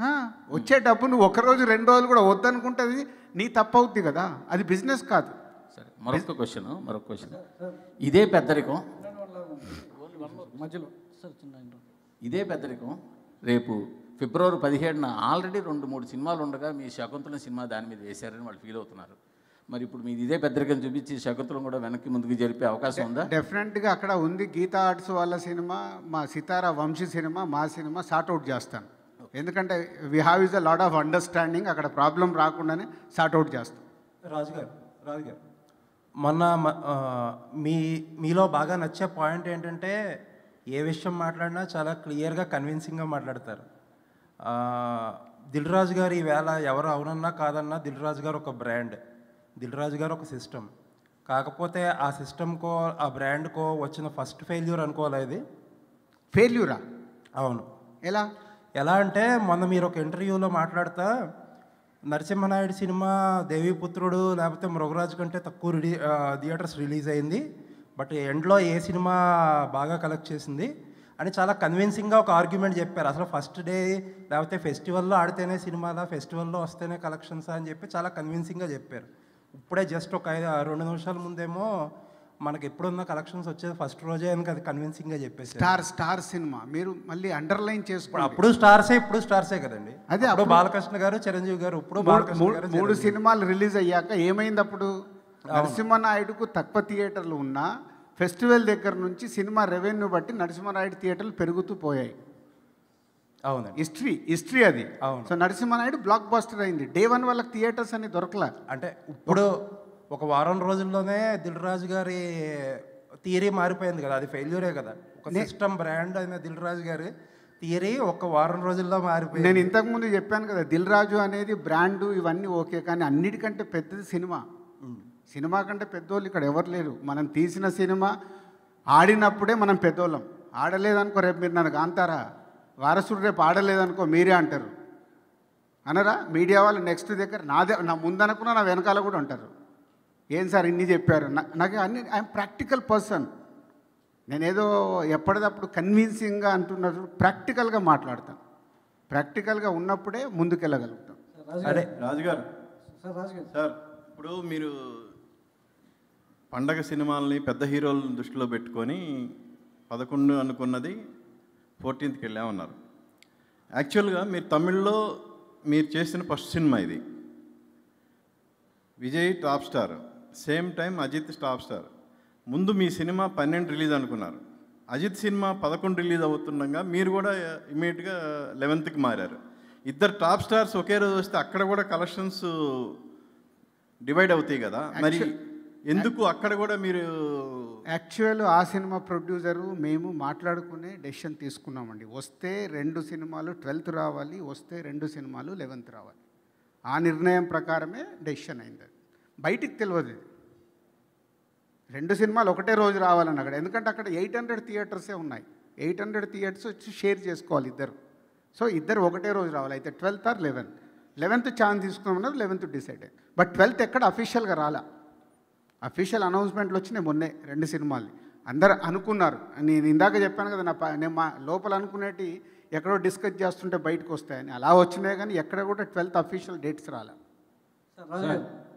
వచ్చే డబ్బు నువ్వు ఒకరోజు రెండు రోజులు కూడా వద్దనుకుంటుంది నీ తప్పు అవుద్ది కదా అది బిజినెస్ కాదు సరే మరొక క్వశ్చన్ మరొక క్వశ్చన్ ఇదే పెద్దరికం మధ్యలో సార్ చిన్న ఇదే పెద్దరికం రేపు ఫిబ్రవరి పదిహేడున ఆల్రెడీ రెండు మూడు సినిమాలు ఉండగా మీ శకుంతలం సినిమా దాని మీద వేశారని వాళ్ళు ఫీల్ అవుతున్నారు మరి ఇప్పుడు మీది ఇదే పెద్దరికం చూపించి శకుంతలం కూడా వెనక్కి ముందుకు జరిపే అవకాశం ఉందా డెఫినెట్గా అక్కడ ఉంది గీతా ఆర్ట్స్ వాళ్ళ సినిమా మా సితారా వంశీ సినిమా మా సినిమా షార్ట్అవుట్ చేస్తాను ఎందుకంటే we have is a lot of understanding అక్కడ ప్రాబ్లం రాకుండానే షార్ట్అవుట్ చేస్తాం రాజుగారు రాజుగారు మొన్న మీ మీలో బాగా నచ్చే పాయింట్ ఏంటంటే ఏ విషయం మాట్లాడినా చాలా క్లియర్గా కన్విన్సింగ్గా మాట్లాడతారు రాజు గారు ఈవేళ ఎవరు అవునన్నా కాదన్నా రాజు గారు ఒక బ్రాండ్ రాజు గారు ఒక సిస్టమ్ కాకపోతే ఆ సిస్టమ్కో ఆ బ్రాండ్కో వచ్చిన ఫస్ట్ ఫెయిల్యూర్ అనుకోలేదు ఫెయిల్యూరా అవును ఎలా ఎలా అంటే మొన్న మీరు ఒక ఇంటర్వ్యూలో మాట్లాడతా నరసింహనాయుడు సినిమా దేవిపుత్రుడు లేకపోతే మృగరాజు కంటే తక్కువ రిలీ థియేటర్స్ రిలీజ్ అయింది బట్ ఎండ్లో ఏ సినిమా బాగా కలెక్ట్ చేసింది అని చాలా కన్విన్సింగ్గా ఒక ఆర్గ్యుమెంట్ చెప్పారు అసలు ఫస్ట్ డే లేకపోతే ఫెస్టివల్లో ఆడితేనే సినిమాలా ఫెస్టివల్లో వస్తేనే కలెక్షన్స్ అని చెప్పి చాలా కన్విన్సింగ్గా చెప్పారు ఇప్పుడే జస్ట్ ఒక ఐదు రెండు నిమిషాల ముందేమో మనకి ఎప్పుడున్న కలెక్షన్స్ వచ్చేది ఫస్ట్ రోజే అని అది కన్విన్సింగ్ గా చెప్పేసి స్టార్ స్టార్ సినిమా మీరు మళ్ళీ అండర్లైన్ చేసుకోండి అప్పుడు స్టార్సే ఇప్పుడు స్టార్సే కదండి అదే అప్పుడు బాలకృష్ణ గారు చిరంజీవి గారు ఇప్పుడు మూడు సినిమాలు రిలీజ్ అయ్యాక ఏమైంది అప్పుడు నరసింహనాయుడుకు తక్కువ థియేటర్లు ఉన్నా ఫెస్టివల్ దగ్గర నుంచి సినిమా రెవెన్యూ బట్టి నరసింహనాయుడు థియేటర్లు పెరుగుతూ పోయాయి అవును హిస్టరీ హిస్టరీ అది అవును సో నరసింహనాయుడు బ్లాక్ బాస్టర్ అయింది డే వన్ వాళ్ళకి థియేటర్స్ అని దొరకలే అంటే ఇప్పుడు ఒక వారం రోజుల్లోనే దిల్ రాజు గారి థియరీ మారిపోయింది కదా అది ఫెయిల్యూరే కదా ఒక సిస్టమ్ బ్రాండ్ అయిన దిల్ రాజు గారి థియరీ ఒక వారం రోజుల్లో మారిపోయింది నేను ఇంతకుముందు చెప్పాను కదా దిల్ రాజు అనేది బ్రాండు ఇవన్నీ ఓకే కానీ అన్నిటికంటే పెద్దది సినిమా సినిమా కంటే పెద్దోళ్ళు ఇక్కడ ఎవరు లేరు మనం తీసిన సినిమా ఆడినప్పుడే మనం పెద్దోళ్ళం ఆడలేదనుకో రేపు మీరు నన్ను కాంతారా వారసుడు రేపు ఆడలేదనుకో మీరే అంటారు అనరా మీడియా వాళ్ళు నెక్స్ట్ దగ్గర నా నా ముందనుకున్నా నా వెనకాల కూడా ఉంటారు ఏం సార్ ఇన్ని చెప్పారు నాకు అన్ని ఐఎమ్ ప్రాక్టికల్ పర్సన్ నేనేదో ఎప్పటిదప్పుడు కన్విన్సింగ్గా అంటున్నప్పుడు ప్రాక్టికల్గా మాట్లాడతాను ప్రాక్టికల్గా ఉన్నప్పుడే ముందుకెళ్ళగలుగుతాం అదే రాజుగారు సార్ రాజుగారు సార్ ఇప్పుడు మీరు పండగ సినిమాలని పెద్ద హీరోలను దృష్టిలో పెట్టుకొని పదకొండు అనుకున్నది ఫోర్టీన్త్కి వెళ్ళామన్నారు యాక్చువల్గా మీరు తమిళ్లో మీరు చేసిన ఫస్ట్ సినిమా ఇది Vijay top star same time Ajith top star ముందు మీ సినిమా పన్నెండు రిలీజ్ అనుకున్నారు అజిత్ సినిమా పదకొండు రిలీజ్ అవుతుండగా మీరు కూడా ఇమీడియట్గా లెవెన్త్కి మారారు ఇద్దరు టాప్ స్టార్స్ ఒకే రోజు వస్తే అక్కడ కూడా కలెక్షన్స్ డివైడ్ అవుతాయి కదా మరి ఎందుకు అక్కడ కూడా మీరు యాక్చువల్ ఆ సినిమా ప్రొడ్యూసరు మేము మాట్లాడుకునే డెసిషన్ తీసుకున్నామండి వస్తే రెండు సినిమాలు ట్వెల్త్ రావాలి వస్తే రెండు సినిమాలు లెవెన్త్ రావాలి ఆ నిర్ణయం ప్రకారమే డెసిషన్ అయింది బయటికి తెలియదు రెండు సినిమాలు ఒకటే రోజు రావాలని అక్కడ ఎందుకంటే అక్కడ ఎయిట్ హండ్రెడ్ థియేటర్సే ఉన్నాయి ఎయిట్ హండ్రెడ్ థియేటర్స్ వచ్చి షేర్ చేసుకోవాలి ఇద్దరు సో ఇద్దరు ఒకటే రోజు రావాలి అయితే twelfth or eleventh eleventh chance తీసుకున్నామన్నది లెవెన్త్ డిసైడ్ బట్ ట్వెల్త్ ఎక్కడ అఫీషియల్గా రాలా అఫీషియల్ అనౌన్స్మెంట్లు వచ్చినాయి మొన్నే రెండు సినిమాలు అందరు అనుకున్నారు నేను ఇందాక చెప్పాను కదా నా నేను మా లోపల అనుకునేటి ఎక్కడో డిస్కస్ చేస్తుంటే బయటకు వస్తాయని అలా వచ్చినాయి కానీ ఎక్కడ కూడా ట్వెల్త్ అఫీషియల్ డేట్స్ రాలే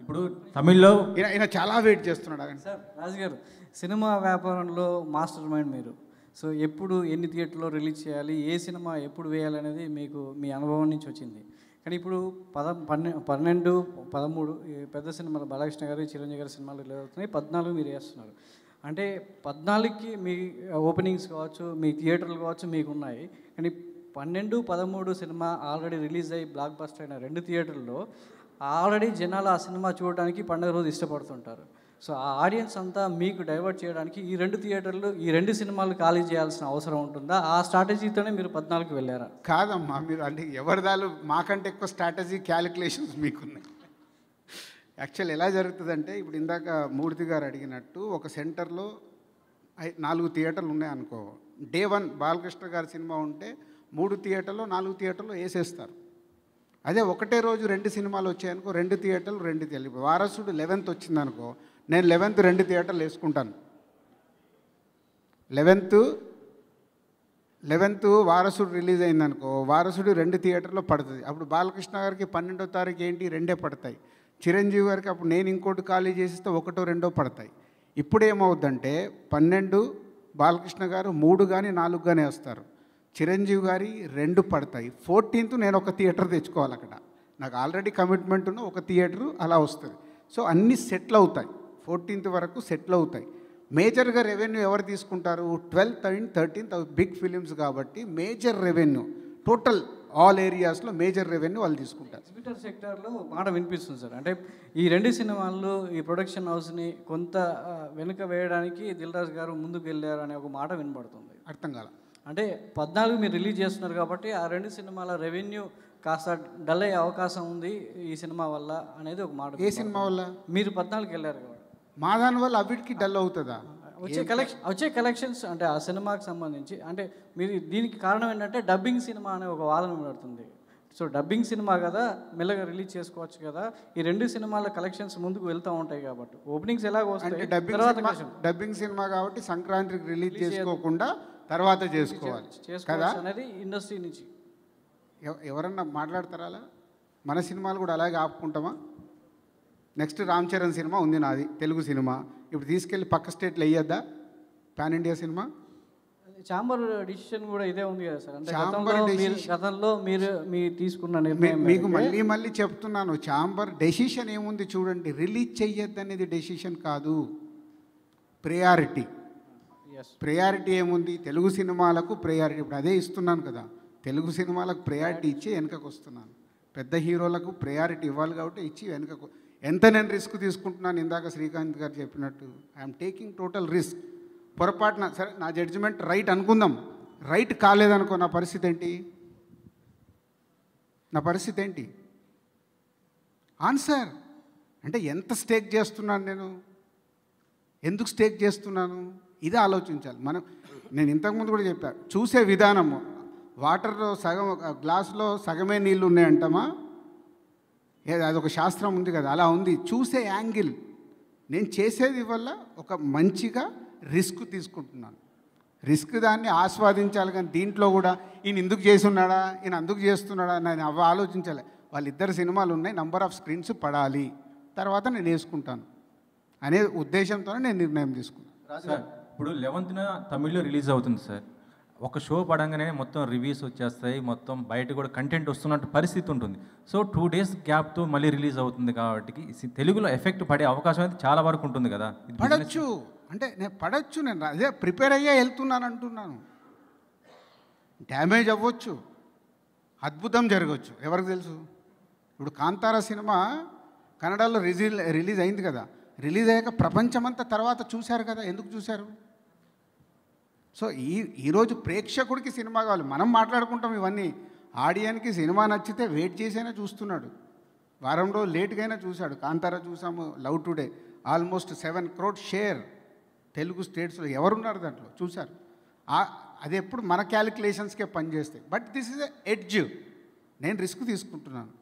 ఇప్పుడు తమిళ్లో ఈయన చాలా వెయిట్ చేస్తున్నాడు సార్ రాజు గారు సినిమా వ్యాపారంలో మాస్టర్ మైండ్ మీరు సో ఎప్పుడు ఎన్ని థియేటర్లో రిలీజ్ చేయాలి ఏ సినిమా ఎప్పుడు వేయాలనేది మీకు మీ అనుభవం నుంచి వచ్చింది కానీ ఇప్పుడు పద పన్నె పన్నెండు పదమూడు పెద్ద సినిమాలు బాలకృష్ణ గారు చిరంజీవి గారి సినిమాలు రిలీజ్ అవుతున్నాయి పద్నాలుగు మీరు వేస్తున్నారు అంటే పద్నాలుగుకి మీ ఓపెనింగ్స్ కావచ్చు మీ థియేటర్లు కావచ్చు మీకు ఉన్నాయి కానీ పన్నెండు పదమూడు సినిమా ఆల్రెడీ రిలీజ్ అయ్యి బ్లాక్ బస్టర్ అయిన రెండు థియేటర్లో ఆల్రెడీ జనాలు ఆ సినిమా చూడడానికి పండుగ రోజు ఇష్టపడుతుంటారు సో ఆ ఆడియన్స్ అంతా మీకు డైవర్ట్ చేయడానికి ఈ రెండు థియేటర్లు ఈ రెండు సినిమాలు ఖాళీ చేయాల్సిన అవసరం ఉంటుందా ఆ స్ట్రాటజీతోనే మీరు పద్నాలుగు వెళ్ళారా కాదమ్మా మీరు అంటే ఎవరిదాలు మాకంటే ఎక్కువ స్ట్రాటజీ క్యాలిక్యులేషన్స్ మీకున్నాయి యాక్చువల్ ఎలా జరుగుతుందంటే ఇప్పుడు ఇందాక మూర్తి గారు అడిగినట్టు ఒక సెంటర్లో నాలుగు థియేటర్లు ఉన్నాయనుకో డే వన్ బాలకృష్ణ గారి సినిమా ఉంటే మూడు థియేటర్లో నాలుగు థియేటర్లో వేసేస్తారు అదే ఒకటే రోజు రెండు సినిమాలు వచ్చాయనుకో రెండు థియేటర్లు రెండు థియేటర్లు వారసుడు లెవెన్త్ వచ్చిందనుకో నేను లెవెన్త్ రెండు థియేటర్లు వేసుకుంటాను లెవెన్త్ లెవెన్త్ వారసుడు రిలీజ్ అయిందనుకో వారసుడు రెండు థియేటర్లో పడుతుంది అప్పుడు బాలకృష్ణ గారికి పన్నెండో తారీఖు ఏంటి రెండే పడతాయి చిరంజీవి గారికి అప్పుడు నేను ఇంకోటి ఖాళీ చేసిస్తే ఒకటో రెండో పడతాయి ఇప్పుడు ఏమవుద్దంటే పన్నెండు బాలకృష్ణ గారు మూడు కానీ నాలుగు కానీ వస్తారు చిరంజీవి గారి రెండు పడతాయి ఫోర్టీన్త్ నేను ఒక థియేటర్ తెచ్చుకోవాలి అక్కడ నాకు ఆల్రెడీ కమిట్మెంట్ ఉన్న ఒక థియేటరు అలా వస్తుంది సో అన్నీ సెటిల్ అవుతాయి ఫోర్టీన్త్ వరకు సెటిల్ అవుతాయి మేజర్గా రెవెన్యూ ఎవరు తీసుకుంటారు ట్వెల్త్ అండ్ థర్టీన్త్ అవి బిగ్ ఫిలిమ్స్ కాబట్టి మేజర్ రెవెన్యూ టోటల్ ఆల్ ఏరియాస్లో మేజర్ రెవెన్యూ వాళ్ళు తీసుకుంటారు ఎగ్జిబిటర్ సెక్టర్లో మాట వినిపిస్తుంది సార్ అంటే ఈ రెండు సినిమాల్లో ఈ ప్రొడక్షన్ హౌస్ని కొంత వెనుక వేయడానికి దిల్రాజ్ గారు ముందుకు వెళ్ళారు అనే ఒక మాట వినబడుతుంది అర్థం కాలేదు అంటే పద్నాలుగు మీరు రిలీజ్ చేస్తున్నారు కాబట్టి ఆ రెండు సినిమాల రెవెన్యూ కాస్త డల్ అయ్యే అవకాశం ఉంది ఈ సినిమా వల్ల అనేది ఒక మాట ఏ సినిమా వల్ల మీరు పద్నాలుగు వెళ్ళారు కదా మా దాని వల్ల అవిటికి డల్ అవుతుందా వచ్చే కలెక్షన్ వచ్చే కలెక్షన్స్ అంటే ఆ సినిమాకి సంబంధించి అంటే మీరు దీనికి కారణం ఏంటంటే డబ్బింగ్ సినిమా అనే ఒక వాదన పడుతుంది సో డబ్బింగ్ సినిమా కదా మెల్లగా రిలీజ్ చేసుకోవచ్చు కదా ఈ రెండు సినిమాల కలెక్షన్స్ ముందుకు వెళ్తూ ఉంటాయి కాబట్టి ఓపెనింగ్స్ ఎలాగో డబ్బింగ్ డబ్బింగ్ సినిమా కాబట్టి సంక్రాంతికి రిలీజ్ చేసుకోకుండా తర్వాత చేసుకోవాలి కదా అనేది ఇండస్ట్రీ నుంచి ఎవరన్నా మాట్లాడతారా అలా మన సినిమాలు కూడా అలాగే ఆపుకుంటామా నెక్స్ట్ రామ్ చరణ్ సినిమా ఉంది నాది తెలుగు సినిమా ఇప్పుడు తీసుకెళ్ళి పక్క స్టేట్లో వేయద్దా pan India cinema chamber decision కూడా ఇదే ఉంది కదా సార్ అంటే గతంలో మీరు మీరు తీసుకున్న మీకు మళ్ళీ మళ్ళీ చెప్తున్నాను చాంబర్ డెసిషన్ ఏముంది చూడండి రిలీజ్ చెయ్యొద్దనేది డెసిషన్ కాదు ప్రయారిటీ ప్రయారిటీ ఏముంది తెలుగు సినిమాలకు ప్రయారిటీ ఇప్పుడు అదే ఇస్తున్నాను కదా తెలుగు సినిమాలకు ప్రయారిటీ ఇచ్చి వెనకకు వస్తున్నాను పెద్ద హీరోలకు ప్రయారిటీ ఇవ్వాలి కాబట్టి ఇచ్చి వెనకకు ఎంత నేను రిస్క్ తీసుకుంటున్నాను ఇందాక శ్రీకాంత్ గారు చెప్పినట్టు ఐఎమ్ టేకింగ్ టోటల్ రిస్క్ పొరపాటున సరే నా జడ్జిమెంట్ రైట్ అనుకుందాం రైట్ కాలేదనుకో నా పరిస్థితి ఏంటి నా పరిస్థితి ఏంటి ఆన్సర్ అంటే ఎంత స్టేక్ చేస్తున్నాను నేను ఎందుకు స్టేక్ చేస్తున్నాను ఇది ఆలోచించాలి మనం నేను ఇంతకుముందు కూడా చెప్పాను చూసే విధానము వాటర్లో సగం గ్లాసులో సగమే నీళ్ళు ఉన్నాయంటామా ఒక శాస్త్రం ఉంది కదా అలా ఉంది చూసే యాంగిల్ నేను చేసేది వల్ల ఒక మంచిగా రిస్క్ తీసుకుంటున్నాను రిస్క్ దాన్ని ఆస్వాదించాలి కానీ దీంట్లో కూడా ఈయన ఎందుకు చేస్తున్నాడా ఈయన అందుకు చేస్తున్నాడా నేను అవి ఆలోచించాలి వాళ్ళిద్దరు సినిమాలు ఉన్నాయి నంబర్ ఆఫ్ స్క్రీన్స్ పడాలి తర్వాత నేను వేసుకుంటాను అనే ఉద్దేశంతోనే నేను నిర్ణయం తీసుకున్నాను ఇప్పుడు లెవెంత్న తమిళ్లో రిలీజ్ అవుతుంది సార్ ఒక షో పడంగానే మొత్తం రివ్యూస్ వచ్చేస్తాయి మొత్తం బయట కూడా కంటెంట్ వస్తున్నట్టు పరిస్థితి ఉంటుంది సో టూ డేస్ గ్యాప్తో మళ్ళీ రిలీజ్ అవుతుంది కాబట్టి తెలుగులో ఎఫెక్ట్ పడే అవకాశం అయితే చాలా వరకు ఉంటుంది కదా పడచ్చు అంటే నేను పడచ్చు నేను అదే ప్రిపేర్ అయ్యే వెళ్తున్నాను అంటున్నాను డ్యామేజ్ అవ్వచ్చు అద్భుతం జరగవచ్చు ఎవరికి తెలుసు ఇప్పుడు కాంతార సినిమా కన్నడలో రిలీజ్ రిలీజ్ అయింది కదా రిలీజ్ అయ్యాక ప్రపంచమంతా తర్వాత చూశారు కదా ఎందుకు చూశారు సో ఈ ఈరోజు ప్రేక్షకుడికి సినిమా కావాలి మనం మాట్లాడుకుంటాం ఇవన్నీ ఆడియన్కి సినిమా నచ్చితే వెయిట్ చేసైనా చూస్తున్నాడు వారం రోజు లేట్గా చూశాడు కాంతారా చూసాము Love Today almost seven crore share Telugu స్టేట్స్లో ఎవరున్నారు దాంట్లో చూశారు అది ఎప్పుడు మన క్యాలిక్యులేషన్స్కే పనిచేస్తాయి బట్ దిస్ ఇస్ ఎడ్జ్ నేను రిస్క్ తీసుకుంటున్నాను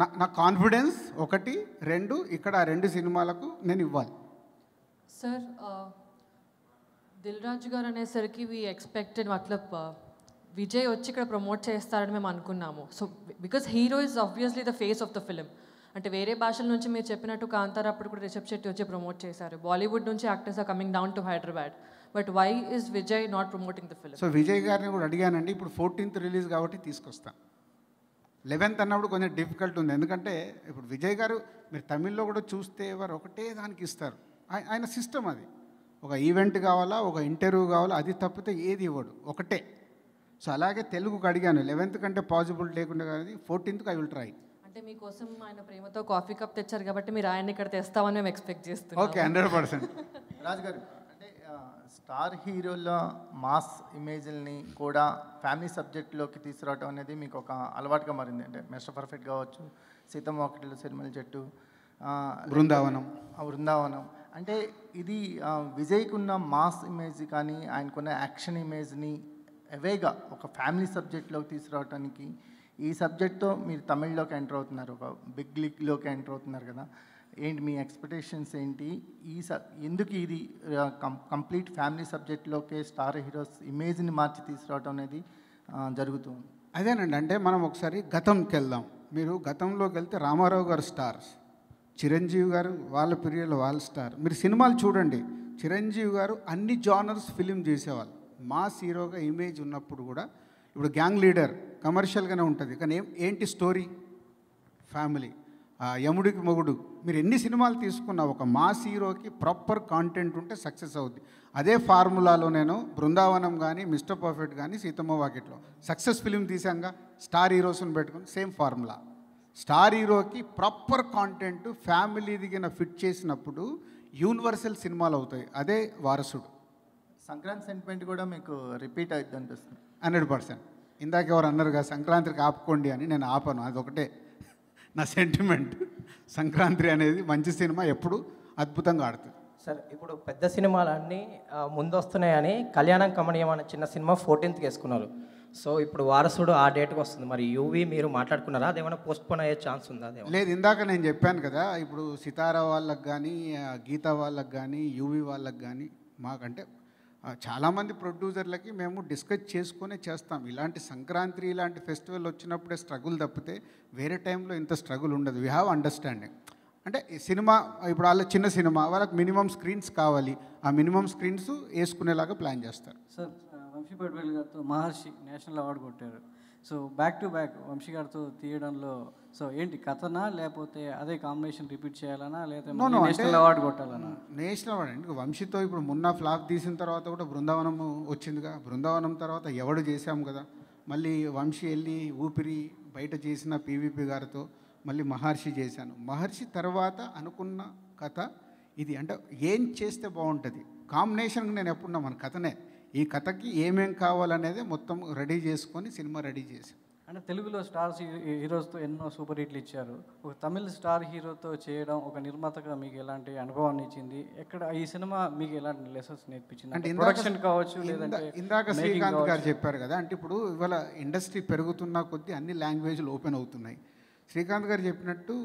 నా నా కాన్ఫిడెన్స్ ఒకటి రెండు ఇక్కడ రెండు సినిమాలకు నేను ఇవ్వాలి సార్ దిల్ రాజు గారు అనేసరికి వీ ఎక్స్పెక్టెడ్ మట్లబ్ విజయ్ వచ్చి ఇక్కడ ప్రమోట్ చేస్తారని మేము అనుకున్నాము so because hero is obviously the face of the film అంటే వేరే భాషల నుంచి మీరు చెప్పినట్టు కాంతారా అప్పుడు కూడా రిషబ్ శెట్టి వచ్చి ప్రమోట్ చేశారు బాలీవుడ్ నుంచి actors are coming down to Hyderabad but why is Vijay not promoting the film so Vijay గారిని కూడా అడిగానండి ఇప్పుడు ఫోర్టీన్త్ రిలీజ్ కాబట్టి తీసుకొస్తాను లెవెన్త్ అన్నప్పుడు కొంచెం డిఫికల్ట్ ఉంది ఎందుకంటే ఇప్పుడు విజయ్ గారు మీరు తమిళ్లో కూడా చూస్తే వారు ఒకటే దానికి ఇస్తారు ఆయన సిస్టమ్ అది ఒక ఈవెంట్ కావాలా ఒక ఇంటర్వ్యూ కావాలా అది తప్పితే ఏది ఇవ్వడు ఒకటే సో అలాగే తెలుగుకు అడిగాను లెవెన్త్ కంటే పాజిబుల్ లేకుండా కానీ ఫోర్టీన్త్కి ఐ విల్ ట్రై అంటే మీకోసం ఆయన ప్రేమతో కాఫీ కప్ తెచ్చారు కాబట్టి మీరు ఆయన ఇక్కడ తెస్తామని మేము ఎక్స్పెక్ట్ చేస్తాం ఓకే హండ్రెడ్ పర్సెంట్ రాజుగారు అంటే స్టార్ హీరోల మాస్ ఇమేజ్ని కూడా ఫ్యామిలీ సబ్జెక్ట్లోకి తీసుకురావటం అనేది మీకు ఒక అలవాటుగా మారింది అంటే మెస్టర్ పర్ఫెక్ట్ కావచ్చు సీతమ్మ ఒకటిలో సిరిమల్ చెట్టు బృందావనం బృందావనం అంటే ఇది విజయ్కి ఉన్న మాస్ ఇమేజ్ కానీ ఆయనకున్న యాక్షన్ ఇమేజ్ని అవేగా ఒక ఫ్యామిలీ సబ్జెక్ట్లోకి తీసుకురావడానికి ఈ సబ్జెక్ట్తో మీరు తమిళ్లోకి ఎంటర్ అవుతున్నారు ఒక బిగ్ లీగ్లోకి ఎంటర్ అవుతున్నారు కదా ఏంటి మీ ఎక్స్పెక్టేషన్స్ ఏంటి ఈ స ఎందుకు ఇది కంప్లీట్ ఫ్యామిలీ సబ్జెక్ట్లోకే స్టార్ హీరోస్ ఇమేజ్ని మార్చి తీసుకురావడం అనేది జరుగుతుంది అదేనండి అంటే మనం ఒకసారి గతంకి వెళ్దాం మీరు గతంలోకి వెళ్తే రామారావు గారు స్టార్స్ చిరంజీవి గారు వాళ్ళ పిరియడ్లో వాళ్ళ స్టార్ మీరు సినిమాలు చూడండి చిరంజీవి గారు అన్ని జానర్స్ ఫిలిం చేసేవాళ్ళు మాస్ హీరోగా ఇమేజ్ ఉన్నప్పుడు కూడా ఇప్పుడు గ్యాంగ్ లీడర్ కమర్షియల్గానే ఉంటుంది కానీ ఏం ఏంటి స్టోరీ ఫ్యామిలీ యముడికి మొగుడు మీరు ఎన్ని సినిమాలు తీసుకున్నా ఒక మాస్ హీరోకి ప్రాపర్ కాంటెంట్ ఉంటే సక్సెస్ అవుద్ది అదే ఫార్ములాలో నేను బృందావనం కానీ మిస్టర్ పర్ఫెక్ట్ కానీ సీతమ్మ వాకిట్లో సక్సెస్ ఫిలిం తీసాంగా స్టార్ హీరోస్ని పెట్టుకుని సేమ్ ఫార్ములా స్టార్ హీరోకి ప్రాపర్ కాంటెంట్ ఫ్యామిలీ దిగిన ఫిట్ చేసినప్పుడు యూనివర్సల్ సినిమాలు అవుతాయి అదే వారసుడు సంక్రాంతి సెంటిమెంట్ కూడా మీకు రిపీట్ అవుతుంది అనిపిస్తుంది హండ్రెడ్ పర్సెంట్ ఇందాక ఎవరు అన్నారు కదా సంక్రాంతికి ఆపుకోండి అని నేను ఆపను ఒకటే నా సెంటిమెంట్ సంక్రాంతి అనేది మంచి సినిమా ఎప్పుడు అద్భుతంగా ఆడుతుంది సార్ ఇప్పుడు పెద్ద సినిమాలన్నీ ముందు వస్తున్నాయని కళ్యాణం కమనీయం అనే చిన్న సినిమా ఫోర్టీన్త్కి వేసుకున్నారు సో ఇప్పుడు వారసుడు ఆ డేట్కి వస్తుంది మరి యూవి మీరు మాట్లాడుకున్నారా అదేమైనా పోస్ట్ పోన్ అయ్యే ఛాన్స్ ఉందా లేదు ఇందాక నేను చెప్పాను కదా ఇప్పుడు సితారా వాళ్ళకి కానీ గీత వాళ్ళకి కానీ యూవి వాళ్ళకి కానీ మాకంటే చాలామంది ప్రొడ్యూసర్లకి మేము డిస్కస్ చేసుకునే చేస్తాం ఇలాంటి సంక్రాంతి ఇలాంటి ఫెస్టివల్ వచ్చినప్పుడే స్ట్రగుల్ తప్పితే వేరే టైంలో ఇంత స్ట్రగుల్ ఉండదు వీ హ్యావ్ అండర్స్టాండింగ్ అంటే సినిమా ఇప్పుడు వాళ్ళ చిన్న సినిమా వాళ్ళకి మినిమం స్క్రీన్స్ కావాలి ఆ మినిమం స్క్రీన్స్ వేసుకునేలాగా ప్లాన్ చేస్తారు సార్ వంశీ పట్వేల్ గారితో మహర్షి నేషనల్ అవార్డు కొట్టారు so back to back Vamshi గారితో తీయడంలో సో ఏంటి కథనా లేకపోతే అదే కాంబినేషన్ రిపీట్ చేయాలనా లేకపోతే నేషనల్ అవార్డు కొట్టాలనా నేషనల్ అవార్డు అండి వంశీతో ఇప్పుడు మొన్న ఫ్లాప్ తీసిన తర్వాత కూడా బృందావనం వచ్చిందిగా బృందావనం తర్వాత ఎవడు చేశాము కదా మళ్ళీ వంశీ వెళ్ళి ఊపిరి బయట చేసిన పీవీపీ గారితో మళ్ళీ మహర్షి చేశాను మహర్షి తర్వాత అనుకున్న కథ ఇది అంటే ఏం చేస్తే బాగుంటుంది కాంబినేషన్ నేను ఎప్పుడున్నా మన కథనే ఈ కథకి ఏమేం కావాలనేది మొత్తం రెడీ చేసుకొని సినిమా రెడీ చేసి అంటే తెలుగులో స్టార్స్ హీరోస్తో ఎన్నో సూపర్ హిట్లు ఇచ్చారు ఒక తమిళ స్టార్ హీరోతో చేయడం ఒక నిర్మాతగా మీకు ఎలాంటి అనుభవాన్ని ఇచ్చింది ఎక్కడ ఈ సినిమా మీకు ఎలాంటి లెసన్స్ నేర్పించింది అంటే ప్రొడక్షన్ కావచ్చు లేదంటే ఇందాక శ్రీకాంత్ గారు చెప్పారు కదా అంటే ఇప్పుడు ఇవాళ ఇండస్ట్రీ పెరుగుతున్న కొద్దీ అన్ని లాంగ్వేజ్లు ఓపెన్ అవుతున్నాయి శ్రీకాంత్ గారు చెప్పినట్టు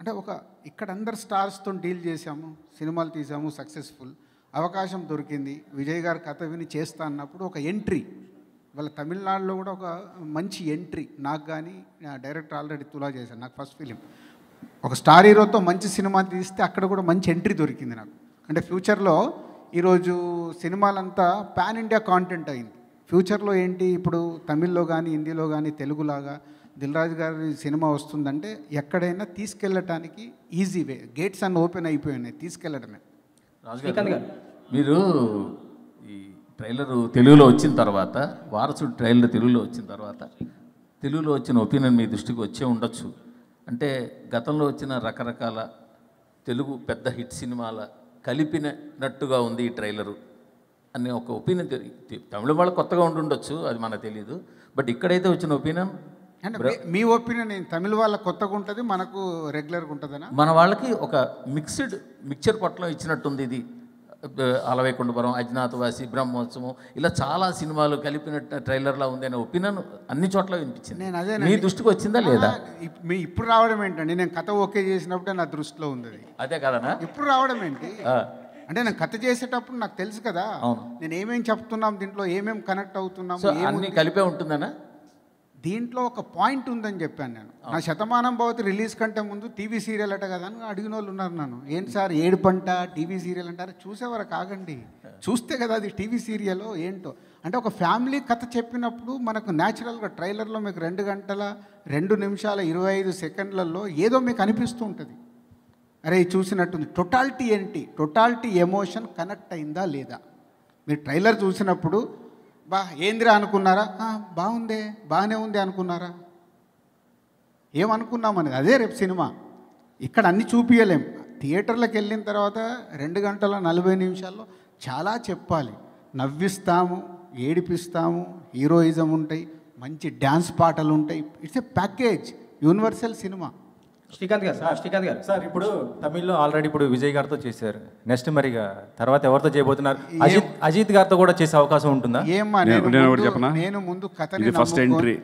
అంటే ఒక ఇక్కడ అందరు స్టార్స్తో డీల్ చేసాము సినిమాలు తీసాము సక్సెస్ఫుల్ అవకాశం దొరికింది విజయ్ గారు కథ విని చేస్తా అన్నప్పుడు ఒక ఎంట్రీ వాళ్ళ తమిళనాడులో కూడా ఒక మంచి ఎంట్రీ నాకు కానీ డైరెక్టర్ ఆల్రెడీ తులా చేశాను నాకు ఫస్ట్ ఫిలిం ఒక స్టార్ హీరోతో మంచి సినిమా తీస్తే అక్కడ కూడా మంచి ఎంట్రీ దొరికింది నాకు అంటే ఫ్యూచర్లో ఈరోజు సినిమాలంతా పాన్ ఇండియా కాంటెంట్ అయింది ఫ్యూచర్లో ఏంటి ఇప్పుడు తమిళ్లో కానీ హిందీలో కానీ తెలుగులాగా దిల్రాజు గారి సినిమా వస్తుందంటే ఎక్కడైనా తీసుకెళ్ళటానికి ఈజీ వే గేట్స్ అన్నీ ఓపెన్ అయిపోయినాయి తీసుకెళ్ళడమే మీరు ఈ ట్రైలర్ తెలుగులో వచ్చిన తర్వాత వారసుడు ట్రైలర్ తెలుగులో వచ్చిన తర్వాత తెలుగులో వచ్చిన ఒపీనియన్ మీ దృష్టికి వచ్చే ఉండొచ్చు అంటే గతంలో వచ్చిన రకరకాల తెలుగు పెద్ద హిట్ సినిమాల కలిపినట్టుగా ఉంది ఈ ట్రైలరు అనే ఒక ఒపీనియన్ తమిళ వాళ్ళు కొత్తగా ఉండుండొచ్చు అది మనకు తెలియదు బట్ ఇక్కడైతే వచ్చిన ఒపీనియన్ మీ ఒపీనియన్ తమిళ వాళ్ళ కొత్తగా ఉంటుంది మనకు రెగ్యులర్గా ఉంటుందనా మన వాళ్ళకి ఒక మిక్స్డ్ మిక్చర్ పొట్ల ఇచ్చినట్టుంది ఇది అలవైకుండపురం అజ్ఞాతవాసి బ్రహ్మోత్సవం ఇలా చాలా సినిమాలు కలిపిన ట్రైలర్లా ఉంది అనే ఒపీనియన్ అన్ని చోట్ల వినిపించింది నేను అదే మీ దృష్టికి వచ్చిందా లేదా మీ ఇప్పుడు రావడం ఏంటండి నేను కథ ఓకే చేసినప్పుడే నా దృష్టిలో ఉంది అదే కదనా ఇప్పుడు రావడం ఏంటి అంటే నేను కథ చేసేటప్పుడు నాకు తెలుసు కదా నేను ఏమేమి చెప్తున్నాం దీంట్లో ఏమేమి కనెక్ట్ అవుతున్నాం అన్ని కలిపే ఉంటుందనా దీంట్లో ఒక పాయింట్ ఉందని చెప్పాను నేను నా శతమానం భవతి రిలీజ్ కంటే ముందు టీవీ సీరియల్ అట కదా అని అడిగిన వాళ్ళు ఉన్నారు నన్ను ఏంటి సార్ ఏడు పంట టీవీ సీరియల్ అంటారు చూసేవారు కాగండి చూస్తే కదా అది టీవీ సీరియల్ ఏంటో అంటే ఒక ఫ్యామిలీ కథ చెప్పినప్పుడు మనకు న్యాచురల్గా ట్రైలర్లో మీకు రెండు గంటల రెండు నిమిషాల ఇరవై ఐదు సెకండ్లలో ఏదో మీకు అనిపిస్తూ ఉంటుంది అరే చూసినట్టుంది టొటాలిటీ ఏంటి టొటాలిటీ ఎమోషన్ కనెక్ట్ అయిందా లేదా మీరు ట్రైలర్ చూసినప్పుడు బా ఏందిరా అనుకున్నారా బాగుందే బాగానే ఉంది అనుకున్నారా ఏమనుకున్నామని అదే రేపు సినిమా ఇక్కడ అన్ని చూపించలేం థియేటర్లకు వెళ్ళిన తర్వాత రెండు గంటల నలభై నిమిషాల్లో చాలా చెప్పాలి నవ్విస్తాము ఏడిపిస్తాము హీరోయిజం ఉంటాయి మంచి డ్యాన్స్ పాటలు ఉంటాయి it's a package universal cinema Srikanth గారు సార్ శ్రీకాంత్ గారు సార్ ఇప్పుడు తమిళ్లో ఆల్రెడీ ఇప్పుడు విజయ్ గారితో చేశారు నెక్స్ట్ మరిగా తర్వాత ఎవరితో చేయబోతున్నారు అజిత్ అజిత్ గారితో కూడా చేసే అవకాశం ఉంటుందా నేను ముందు కథ ఫస్ట్ ఎంట్రీ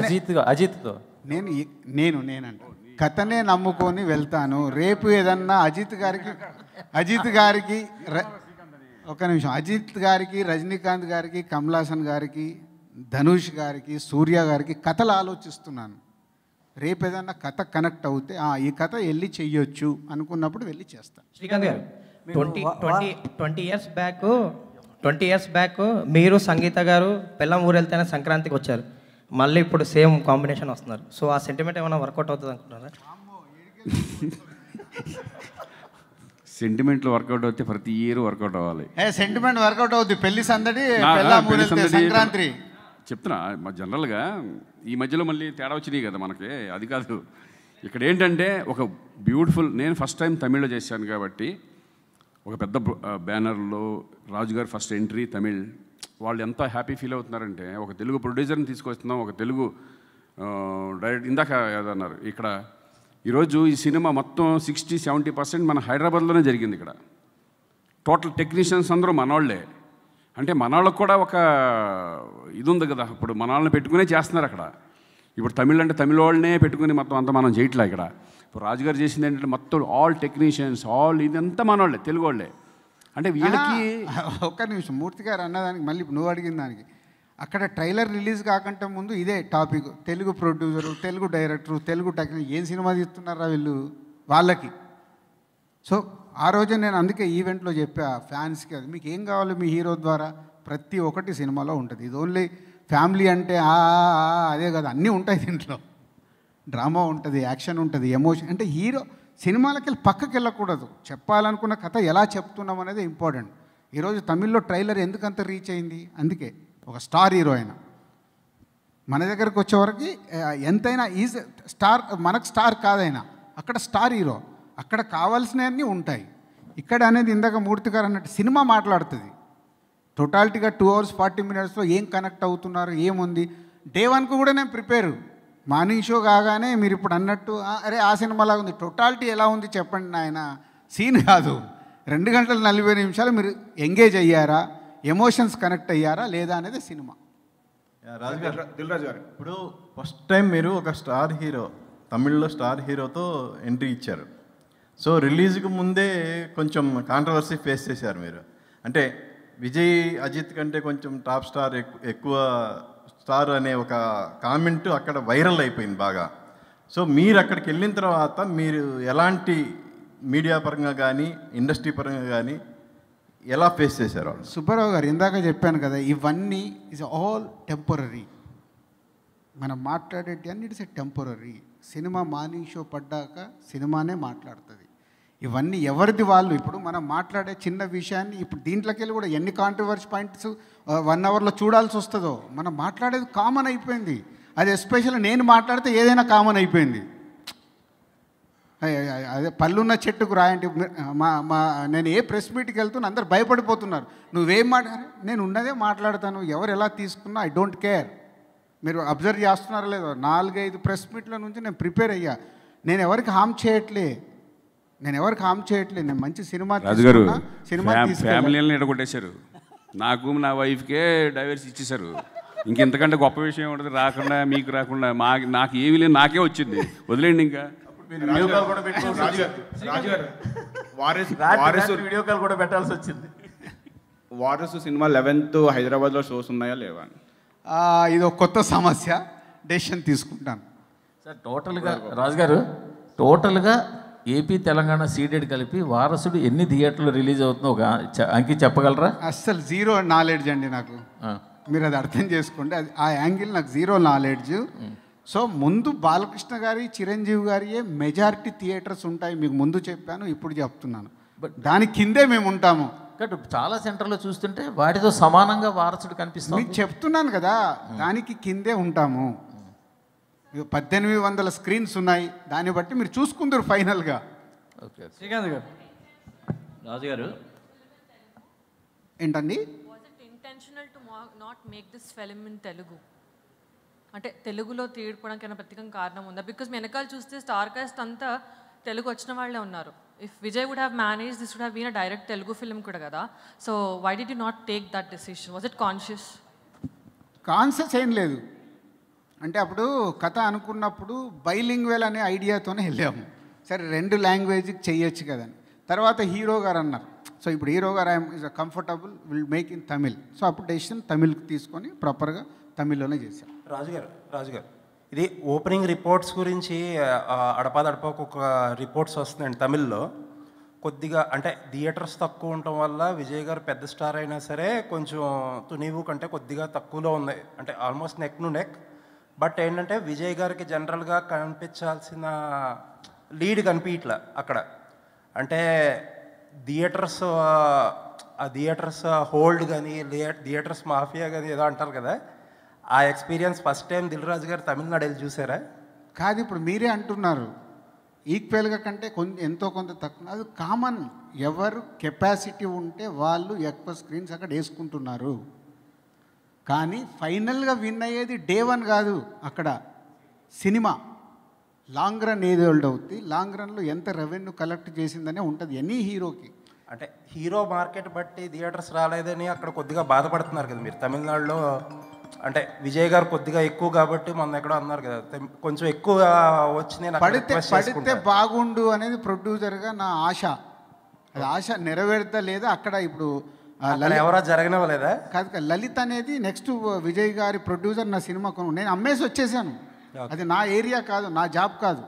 అజిత్ అజిత్తో నేను నేను నేనంట కథనే నమ్ముకొని వెళ్తాను రేపు ఏదన్నా అజిత్ గారికి అజిత్ గారికి ఒక నిమిషం అజిత్ గారికి రజనీకాంత్ గారికి కమలాసన్ గారికి ధనుష్ గారికి సూర్య గారికి కథలు ఆలోచిస్తున్నాను రేపు ఏదైనా కథ కనెక్ట్ అవుతే ఆ ఈ కథ వెళ్ళి చెయ్యొచ్చు అనుకున్నప్పుడు వెళ్ళి చేస్తాను శ్రీకాంత్ గారు twenty twenty twenty years back twenty years back మీరు సంగీత గారు పిల్లం ఊరు వెళ్తేనే సంక్రాంతికి వచ్చారు మళ్ళీ ఇప్పుడు సేమ్ కాంబినేషన్ వస్తున్నారు సో ఆ సెంటిమెంట్ ఏమైనా వర్కౌట్ అవుతుంది అనుకుంటున్నారా సెంటిమెంట్లు వర్కౌట్ అవుతే ప్రతి ఇయర్ వర్కౌట్ అవ్వాలి సెంటిమెంట్ వర్కౌట్ అవుతుంది పెళ్లి సందడి సంక్రాంతి చెప్తున్నా జనరల్గా ఈ మధ్యలో మళ్ళీ తేడా వచ్చినాయి కదా మనకి అది కాదు ఇక్కడ ఏంటంటే ఒక బ్యూటిఫుల్ నేను ఫస్ట్ టైం తమిళ్లో చేశాను కాబట్టి ఒక పెద్ద బ్యానర్లో రాజుగారు ఫస్ట్ ఎంట్రీ తమిళ్ వాళ్ళు ఎంత హ్యాపీ ఫీల్ అవుతున్నారంటే ఒక తెలుగు ప్రొడ్యూసర్ని తీసుకొస్తున్నాం ఒక తెలుగు డైరెక్ట్ ఇందాక ఏదన్నారు ఇక్కడ ఈరోజు ఈ సినిమా మొత్తం సిక్స్టీ సెవెంటీ పర్సెంట్ మన హైదరాబాద్లోనే జరిగింది ఇక్కడ టోటల్ టెక్నీషియన్స్ అందరూ మనోళ్ళే అంటే మనవాళ్ళకు కూడా ఒక ఇది ఉంది కదా ఇప్పుడు మనవాళ్ళని పెట్టుకునే చేస్తున్నారు అక్కడ ఇప్పుడు తమిళ్ అంటే తమిళ వాళ్ళనే పెట్టుకుని మొత్తం అంతా మనం చేయట్లే ఇక్కడ ఇప్పుడు రాజుగారు చేసింది ఏంటంటే మొత్తం ఆల్ టెక్నీషియన్స్ ఆల్ ఇది అంతా మనవాళ్ళే తెలుగు వాళ్ళే అంటే వీళ్ళకి ఒక్క నిమిషం మూర్తి గారు అన్నదానికి మళ్ళీ నువ్వు అడిగిన దానికి అక్కడ ట్రైలర్ రిలీజ్ కాకుండా ముందు ఇదే topic Telugu producer Telugu director Telugu టెక్నీ ఏం సినిమా తీస్తున్నారా వీళ్ళు వాళ్ళకి సో ఆ రోజే నేను అందుకే ఈవెంట్లో చెప్పా ఫ్యాన్స్కి అది మీకు ఏం కావాలి మీ హీరో ద్వారా ప్రతి ఒక్కటి సినిమాలో ఉంటుంది ఇది ఓన్లీ ఫ్యామిలీ అంటే అదే కదా అన్నీ ఉంటాయి దీంట్లో డ్రామా ఉంటుంది యాక్షన్ ఉంటుంది ఎమోషన్ అంటే హీరో సినిమాలకి వెళ్ళి పక్కకి వెళ్ళకూడదు చెప్పాలనుకున్న కథ ఎలా చెప్తున్నాం అనేది ఇంపార్టెంట్ ఈరోజు తమిళ్లో ట్రైలర్ ఎందుకంత రీచ్ అయింది అందుకే ఒక స్టార్ హీరో అయినా మన దగ్గరకు వచ్చేవరకు ఎంతైనా ఈజ్ స్టార్ మనకు స్టార్ కాదైనా అక్కడ స్టార్ హీరో అక్కడ కావాల్సినవన్నీ ఉంటాయి ఇక్కడ అనేది ఇందాక మూర్తి గారు అన్నట్టు సినిమా మాట్లాడుతుంది టోటాలిటీగా టూ అవర్స్ ఫార్టీ మినిట్స్లో ఏం కనెక్ట్ అవుతున్నారు ఏముంది డే వన్కు కూడా నేను ప్రిపేర్ మార్నింగ్ షో కాగానే మీరు ఇప్పుడు అన్నట్టు అరే ఆ సినిమాలాగా ఉంది టోటాలిటీ ఎలా ఉంది చెప్పండి నాయన సీన్ కాదు రెండు గంటల నలభై నిమిషాలు మీరు ఎంగేజ్ అయ్యారా ఎమోషన్స్ కనెక్ట్ అయ్యారా లేదా అనేది సినిమా రాజు గారు దిల్రాజు గారు ఇప్పుడు ఫస్ట్ టైం మీరు ఒక స్టార్ హీరో తమిళ్లో స్టార్ హీరోతో ఎంట్రీ ఇచ్చారు సో రిలీజ్కి ముందే కొంచెం కాంట్రవర్సీ ఫేస్ చేశారు మీరు అంటే విజయ్ అజిత్ కంటే కొంచెం టాప్ స్టార్ ఎక్కువ స్టార్ అనే ఒక కామెంట్ అక్కడ వైరల్ అయిపోయింది బాగా సో మీరు అక్కడికి వెళ్ళిన తర్వాత మీరు ఎలాంటి మీడియా పరంగా కానీ ఇండస్ట్రీ పరంగా కానీ ఎలా ఫేస్ చేశారు సుబ్బారావు గారు ఇందాక చెప్పాను కదా ఇవన్నీ ఇస్ ఆల్ టెంపరీ మనం మాట్లాడేటి a temporary cinema morning show పడ్డాక సినిమానే మాట్లాడుతుంది ఇవన్నీ ఎవరిది వాళ్ళు ఇప్పుడు మనం మాట్లాడే చిన్న విషయాన్ని ఇప్పుడు దీంట్లోకి వెళ్ళి కూడా ఎన్ని కాంట్రవర్సీ పాయింట్స్ వన్ అవర్లో చూడాల్సి వస్తుందో మనం మాట్లాడేది కామన్ అయిపోయింది అది ఎస్పెషల్ నేను మాట్లాడితే ఏదైనా కామన్ అయిపోయింది అదే పళ్ళున్న చెట్టుకు రాయండి మా మా నేను ఏ ప్రెస్ మీట్కి వెళ్తున్నా అందరు భయపడిపోతున్నారు నువ్వేం మాట నేను ఉన్నదే మాట్లాడతాను ఎవరు ఎలా తీసుకున్నా ఐ డోంట్ కేర్ మీరు అబ్జర్వ్ చేస్తున్నారో లేదో నాలుగైదు ప్రెస్ మీట్ల నుంచి నేను ప్రిపేర్ అయ్యా నేను ఎవరికి హామ్ చేయట్లే నేను ఎవరికి హామ్ చేయట్లేదు నేను మంచి సినిమా రాజుగారు సినిమా ఫ్యామిలీని ఎడగొట్టేశారు నాకు నా వైఫ్కే డైవర్స్ ఇచ్చేశారు ఇంకెంతకంటే గొప్ప విషయం ఉండదు రాకుండా మీకు రాకుండా మా నాకు ఏమి లేదు నాకే వచ్చింది వదిలేండి ఇంకా వీడియో కాల్ కూడా పెట్టాల్సి వచ్చింది వారసు సినిమా లెవెన్త్ హైదరాబాద్లో షోస్ ఉన్నాయా లేవా ఇది ఒక కొత్త సమస్య డెసిషన్ తీసుకుంటాను సార్ టోటల్గా రాజుగారు టోటల్గా ఏపీ తెలంగాణ సీడెడ్ కలిపి వారసుడు ఎన్ని థియేటర్లు రిలీజ్ అవుతుందో ఒక అంకి చెప్పగలరా అస్సలు జీరో నాలెడ్జ్ అండి నాకు మీరు అది అర్థం చేసుకోండి అది ఆ యాంగిల్ నాకు జీరో నాలెడ్జ్ సో ముందు బాలకృష్ణ గారి చిరంజీవి గారియే మెజారిటీ థియేటర్స్ ఉంటాయి మీకు ముందు చెప్పాను ఇప్పుడు చెప్తున్నాను బట్ దాని కిందే మేము ఉంటాము బట్ చాలా సెంటర్లో చూస్తుంటే వాటితో సమానంగా వారసుడు కనిపిస్తుంది చెప్తున్నాను కదా దానికి కిందే ఉంటాము పద్దెనిమిది వందల స్క్రీన్స్ ఉన్నాయి దాన్ని బట్టి మీరు చూసుకుందరు ఫైనల్గా ఓకే శ్రీకాంత్ గారు రాజు గారు ఏంటండి intentional to not make this in Telugu అంటే తెలుగులో తీయడానికి ప్రత్యేకం కారణం ఉందా బికాస్ వెనకాల చూస్తే స్టార్ కాస్ట్ అంతా తెలుగు వచ్చిన వాళ్ళే ఉన్నారు if Vijay would have manage this would have been a direct Telugu film కూడా కదా so why did you not take that decision was it conscious conscious ఏం లేదు అంటే అప్పుడు కథ అనుకున్నప్పుడు బైలింగ్వెల్ అనే ఐడియాతోనే వెళ్ళాము సరే రెండు లాంగ్వేజ్కి చేయొచ్చు కదని తర్వాత హీరో గారు అన్నారు సో ఇప్పుడు హీరో గారు I'm is comfortable will make in Tamil so అప్పుడు డెసిషన్ తమిళ్కి తీసుకొని ప్రాపర్గా తమిళ్లోనే చేశాం రాజుగారు రాజుగారు ఇది ఓపెనింగ్ రిపోర్ట్స్ గురించి అడపాదడపాకు ఒక రిపోర్ట్స్ వస్తుందండి తమిళ్లో కొద్దిగా అంటే థియేటర్స్ తక్కువ ఉండటం వల్ల విజయ్ గారు పెద్ద స్టార్ అయినా సరే కొంచెం తునివు కంటే కొద్దిగా తక్కువలో ఉంది అంటే ఆల్మోస్ట్ నెక్ ను నెక్ బట్ ఏంటంటే విజయ్ గారికి జనరల్గా కనిపించాల్సిన లీడ్ కనిపించట్లా అక్కడ అంటే థియేటర్స్ ఆ థియేటర్స్ హోల్డ్ కానీ థియేటర్స్ మాఫియా కానీ ఏదో అంటారు కదా ఆ ఎక్స్పీరియన్స్ ఫస్ట్ టైం దిల్రాజు గారు తమిళనాడు వెళ్ళి చూసారా కాదు ఇప్పుడు మీరే అంటున్నారు ఈక్వల్గా కంటే కొంత ఎంతో కొంత తక్కువ అది కామన్ ఎవరు కెపాసిటీ ఉంటే వాళ్ళు ఎక్కువ స్క్రీన్స్ అక్కడ వేసుకుంటున్నారు కానీ ఫైనల్గా విన్ అయ్యేది డే వన్ కాదు అక్కడ సినిమా లాంగ్ రన్ ఏది ఓల్డ్ అవుతుంది లాంగ్ రన్లో ఎంత రెవెన్యూ కలెక్ట్ చేసిందనే ఉంటుంది ఎనీ హీరోకి అంటే హీరో మార్కెట్ బట్టి థియేటర్స్ రాలేదని అక్కడ కొద్దిగా బాధపడుతున్నారు కదా మీరు తమిళనాడులో అంటే విజయ్ గారు కొద్దిగా ఎక్కువ కాబట్టి మొన్న ఎక్కడో అన్నారు కదా కొంచెం ఎక్కువ వచ్చింది పడితే పడితే బాగుండు అనేది ప్రొడ్యూసర్గా నా ఆశ ఆశ ఆశ లేదా అక్కడ ఇప్పుడు ఎవరా జరగనివ్వలేదా కాదు కాదు లలిత్ అనేది నెక్స్ట్ విజయ్ గారి ప్రొడ్యూసర్ నా సినిమా నేను అమ్మేసి వచ్చేసాను అది నా ఏరియా కాదు నా జాబ్ కాదు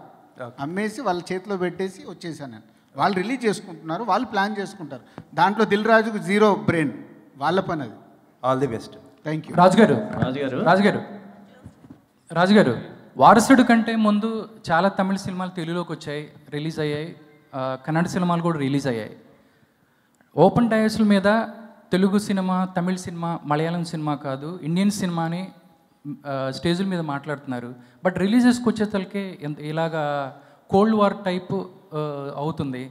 అమ్మేసి వాళ్ళ చేతిలో పెట్టేసి వచ్చేసాను నేను వాళ్ళు రిలీజ్ చేసుకుంటున్నారు వాళ్ళు ప్లాన్ చేసుకుంటారు దాంట్లో దిల్ రాజుకు జీరో బ్రెయిన్ వాళ్ళ పని అది all the best thank you రాజుగారు రాజుగారు రాజుగారు వారసుడు కంటే ముందు చాలా తమిళ సినిమాలు తెలుగులోకి వచ్చాయి రిలీజ్ అయ్యాయి కన్నడ సినిమాలు కూడా రిలీజ్ అయ్యాయి ఓపెన్ డయస్ల మీద Telugu cinema Tamil cinema Malayalam cinema కాదు ఇండియన్ సినిమాని స్టేజుల మీద మాట్లాడుతున్నారు బట్ రిలీజెస్కి వచ్చేసరికి ఎంత ఇలాగా కోల్డ్ వార్ టైప్ అవుతుంది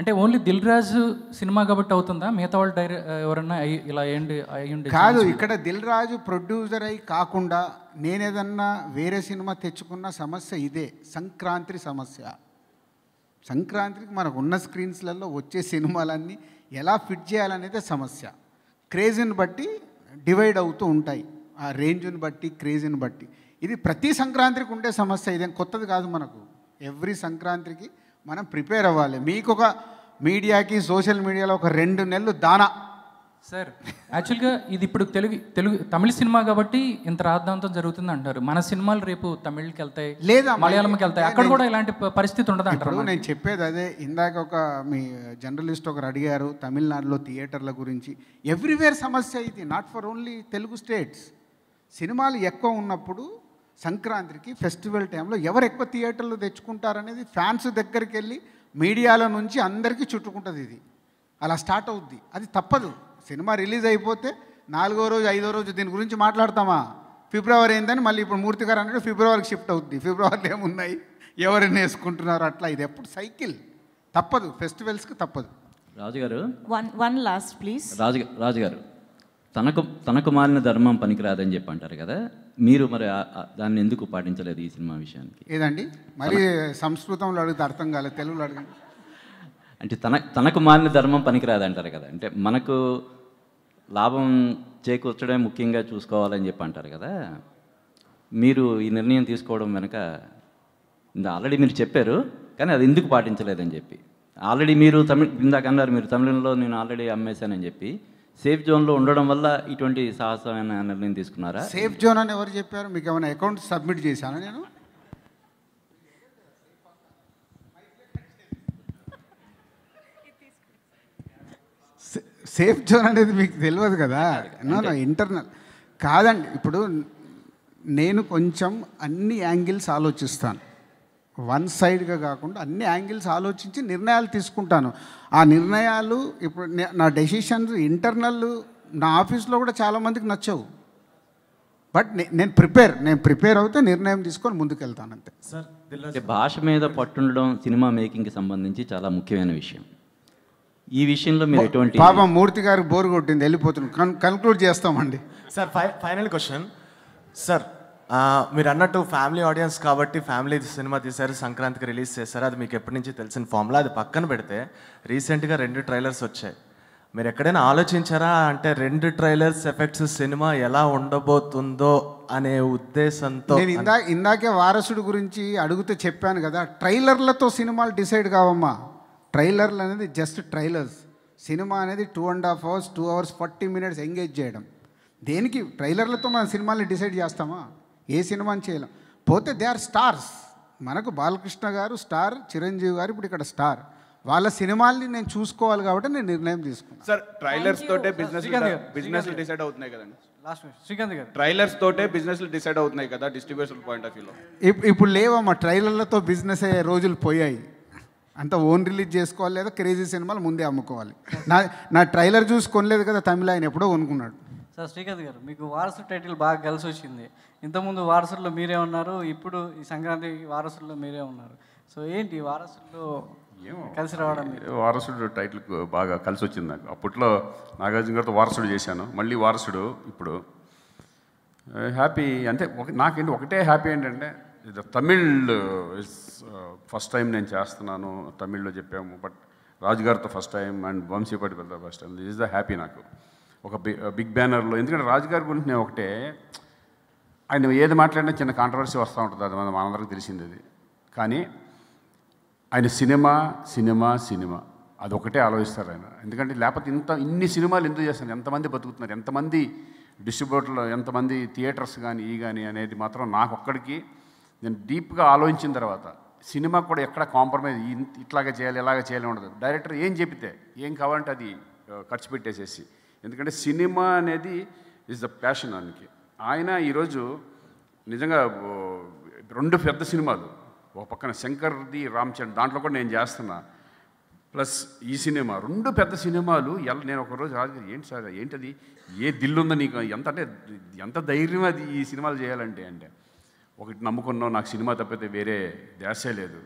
అంటే ఓన్లీ దిల్ రాజు సినిమా కాబట్టి అవుతుందా మిగతా వాళ్ళు డైర ఎవరన్నా ఇలా ఏంటి అయ్యండి కాదు ఇక్కడ దిల్ రాజు ప్రొడ్యూసర్ అయి కాకుండా నేనేదన్నా వేరే సినిమా తెచ్చుకున్న సమస్య ఇదే సంక్రాంతి సమస్య సంక్రాంతికి మనకు ఉన్న స్క్రీన్స్లలో వచ్చే సినిమాలన్నీ ఎలా ఫిట్ చేయాలనేదే సమస్య క్రేజీని బట్టి డివైడ్ అవుతూ ఉంటాయి ఆ రేంజ్ని బట్టి క్రేజీని బట్టి ఇది ప్రతి సంక్రాంతికి ఉండే సమస్య ఇదేం కొత్తది కాదు మనకు ఎవ్రీ సంక్రాంతికి మనం ప్రిపేర్ అవ్వాలి మీకు ఒక మీడియాకి సోషల్ మీడియాలో ఒక రెండు నెలలు దానా సార్ యాక్చువల్గా ఇది ఇప్పుడు తెలుగు తెలుగు తమిళ సినిమా కాబట్టి ఇంత రాద్దాంతం జరుగుతుంది అంటారు మన సినిమాలు రేపు తమిళకి వెళ్తాయి లేదా మలయాళంకి వెళ్తాయి అక్కడ కూడా ఇలాంటి పరిస్థితి ఉండదు అంటారు నేను చెప్పేది అదే ఇందాక ఒక మీ జర్నలిస్ట్ ఒకరు అడిగారు తమిళనాడులో థియేటర్ల గురించి ఎవ్రీవేర్ సమస్య ఇది not for only Telugu states సినిమాలు ఎక్కువ ఉన్నప్పుడు సంక్రాంతికి ఫెస్టివల్ టైంలో ఎవరు ఎక్కువ థియేటర్లు తెచ్చుకుంటారనేది ఫ్యాన్స్ దగ్గరికి వెళ్ళి మీడియాల నుంచి అందరికీ చుట్టుకుంటుంది ఇది అలా స్టార్ట్ అవుద్ది అది తప్పదు సినిమా రిలీజ్ అయిపోతే నాలుగో రోజు ఐదో రోజు దీని గురించి మాట్లాడతామా ఫిబ్రవరి ఏందని మళ్ళీ ఇప్పుడు మూర్తి గారు అన్నట్టు ఫిబ్రవరికి షిఫ్ట్ అవుద్ది ఫిబ్రవరిలో ఏమున్నాయి ఎవరిని వేసుకుంటున్నారు అట్లా ఇది ఎప్పుడు సైకిల్ తప్పదు ఫెస్టివల్స్కి తప్పదు రాజుగారు one one last please Raju రాజుగారు తనకు తనకు మాలిన ధర్మం పనికిరాదని చెప్పి అంటారు కదా మీరు మరి దాన్ని ఎందుకు పాటించలేదు ఈ సినిమా విషయానికి ఏదండి మరి సంస్కృతంలో అడిగితే అర్థం కాలేదు తెలుగులో అడిగింది అంటే తన తనకు మారిన ధర్మం పనికిరాదు అంటారు కదా అంటే మనకు లాభం చేకూర్చడమే ముఖ్యంగా చూసుకోవాలని చెప్పి అంటారు కదా మీరు ఈ నిర్ణయం తీసుకోవడం వెనుక ఆల్రెడీ మీరు చెప్పారు కానీ అది ఎందుకు పాటించలేదని చెప్పి ఆల్రెడీ మీరు తమిళ ఇందాక అన్నారు మీరు తమిళంలో నేను ఆల్రెడీ అమ్మేశానని చెప్పి సేఫ్ జోన్లో ఉండడం వల్ల ఇటువంటి సాహసమైన నిర్ణయం తీసుకున్నారా సేఫ్ జోన్ అని ఎవరు చెప్పారు మీకు ఏమైనా అకౌంట్ సబ్మిట్ చేశాను నేను సేఫ్ జోన్ అనేది మీకు తెలియదు కదా ఇంటర్నల్ కాదండి ఇప్పుడు నేను కొంచెం అన్ని యాంగిల్స్ ఆలోచిస్తాను వన్ సైడ్గా కాకుండా అన్ని యాంగిల్స్ ఆలోచించి నిర్ణయాలు తీసుకుంటాను ఆ నిర్ణయాలు ఇప్పుడు నా డెసిషన్స్ ఇంటర్నల్ నా ఆఫీస్లో కూడా చాలామందికి నచ్చవు బట్ నేను ప్రిపేర్ నేను ప్రిపేర్ అవుతే నిర్ణయం తీసుకొని ముందుకెళ్తాను అంతే సార్ భాష మీద పట్టుండడం సినిమా మేకింగ్కి సంబంధించి చాలా ముఖ్యమైన విషయం ఈ విషయంలో మీరు ఎటువంటి పాపం మూర్తి గారు బోర్ కొట్టింది వెళ్ళిపోతుంది కన్క్లూడ్ చేస్తామండి సార్ ఫైనల్ క్వశ్చన్ సార్ మీరు అన్నట్టు ఫ్యామిలీ ఆడియన్స్ కాబట్టి ఫ్యామిలీ సినిమా తీశారు సంక్రాంతికి రిలీజ్ చేశారు అది మీకు ఎప్పటి నుంచి తెలిసిన ఫామ్లో అది పక్కన పెడితే రీసెంట్గా రెండు ట్రైలర్స్ వచ్చాయి మీరు ఎక్కడైనా ఆలోచించారా అంటే రెండు ట్రైలర్స్ ఎఫెక్ట్స్ సినిమా ఎలా ఉండబోతుందో అనే ఉద్దేశంతో నేను ఇందా ఇందాకే వారసుడు గురించి అడుగుతూ చెప్పాను కదా ట్రైలర్లతో సినిమాలు డిసైడ్ కావమ్మా ట్రైలర్లు అనేది జస్ట్ ట్రైలర్స్ సినిమా అనేది two and half hours two hours forty minutes engage చేయడం దేనికి ట్రైలర్లతో మనం సినిమాని డిసైడ్ చేస్తామా ఏ సినిమాని చేయలేం పోతే దే ఆర్ స్టార్స్ మనకు బాలకృష్ణ గారు స్టార్ చిరంజీవి గారు ఇప్పుడు ఇక్కడ స్టార్ వాళ్ళ సినిమాల్ని నేను చూసుకోవాలి కాబట్టి నేను నిర్ణయం తీసుకున్నాను సార్ ట్రైలర్స్ తోటే బిజినెస్ బిజినెస్ డిసైడ్ అవుతున్నాయి కదండి లాస్ట్ శ్రీకాంత్ గారు ట్రైలర్స్ తోటే బిజినెస్లు డిసైడ్ అవుతున్నాయి కదా డిస్ట్రిబ్యూషన్ పాయింట్ ఆఫ్ వ్యూలో ఇప్పుడు లేవమ్మా ట్రైలర్లతో బిజినెస్ అయ్యే రోజులు పోయాయి అంత ఓన్ రిలీజ్ చేసుకోవాలి లేదా క్రేజీ సినిమాలు ముందే అమ్ముకోవాలి నా నా ట్రైలర్ చూసి కొనలేదు కదా తమిళ ఆయన ఎప్పుడో కొనుక్కున్నాడు సార్ శ్రీకాంత్ గారు మీకు వారసుడు టైటిల్ బాగా కలిసి వచ్చింది ఇంతకుముందు వారసుల్లో మీరే ఉన్నారు ఇప్పుడు ఈ సంక్రాంతి వారసుల్లో మీరే ఉన్నారు సో ఏంటి వారసుల్లో కలిసి రావడం వారసుడు టైటిల్ బాగా కలిసి వచ్చింది నాకు అప్పట్లో నాగార్జున గారితో వారసుడు చేశాను మళ్ళీ వారసుడు ఇప్పుడు హ్యాపీ అంటే నాకేంటి ఒకటే హ్యాపీ ఏంటంటే Tamil is first time uh, నేను చేస్తున్నాను తమిళ్లో చెప్పాము బట్ రాజుగారితో ఫస్ట్ టైం అండ్ వంశీపాటి పెద్ద first time this is the happy నాకు ఒక బిగ్ బ్యానర్లో uh, ఎందుకంటే రాజుగారి గురించి నేను ఒకటే ఆయన ఏది మాట్లాడినా చిన్న కాంట్రవర్సీ వస్తూ ఉంటుంది అది మన మనందరికి తెలిసింది అది కానీ ఆయన సినిమా సినిమా సినిమా అది ఒకటే ఆలోచిస్తారు ఆయన ఎందుకంటే లేకపోతే ఇంత ఇన్ని సినిమాలు ఎందుకు చేస్తారు ఎంతమంది బతుకుతున్నారు ఎంతమంది డిస్ట్రిబ్యూటర్లు ఎంతమంది థియేటర్స్ కానీ ఈ కానీ అనేది మాత్రం నాకు ఒక్కడికి నేను డీప్గా ఆలోచించిన తర్వాత సినిమా కూడా ఎక్కడ కాంప్రమైజ్ ఇట్లాగే చేయాలి ఇలాగ చేయాలి ఉండదు డైరెక్టర్ ఏం చెప్తే ఏం కావాలంటే అది ఖర్చు పెట్టేసేసి ఎందుకంటే సినిమా అనేది ఈజ్ ద ప్యాషన్ దానికి ఆయన ఈరోజు నిజంగా రెండు పెద్ద సినిమాలు ఒక పక్కన శంకర్ది రామ్ చరణ్ దాంట్లో కూడా నేను చేస్తున్నా ప్లస్ ఈ సినిమా రెండు పెద్ద సినిమాలు ఎలా నేను ఒకరోజు రాజు ఏంటి సార్ ఏంటది ఏ దిల్లుందో నీకు ఎంత అంటే ఎంత ధైర్యం అది ఈ సినిమాలు చేయాలంటే అంటే ఒకటి నమ్ముకున్నాం నాకు సినిమా తప్పితే వేరే దేశే లేదు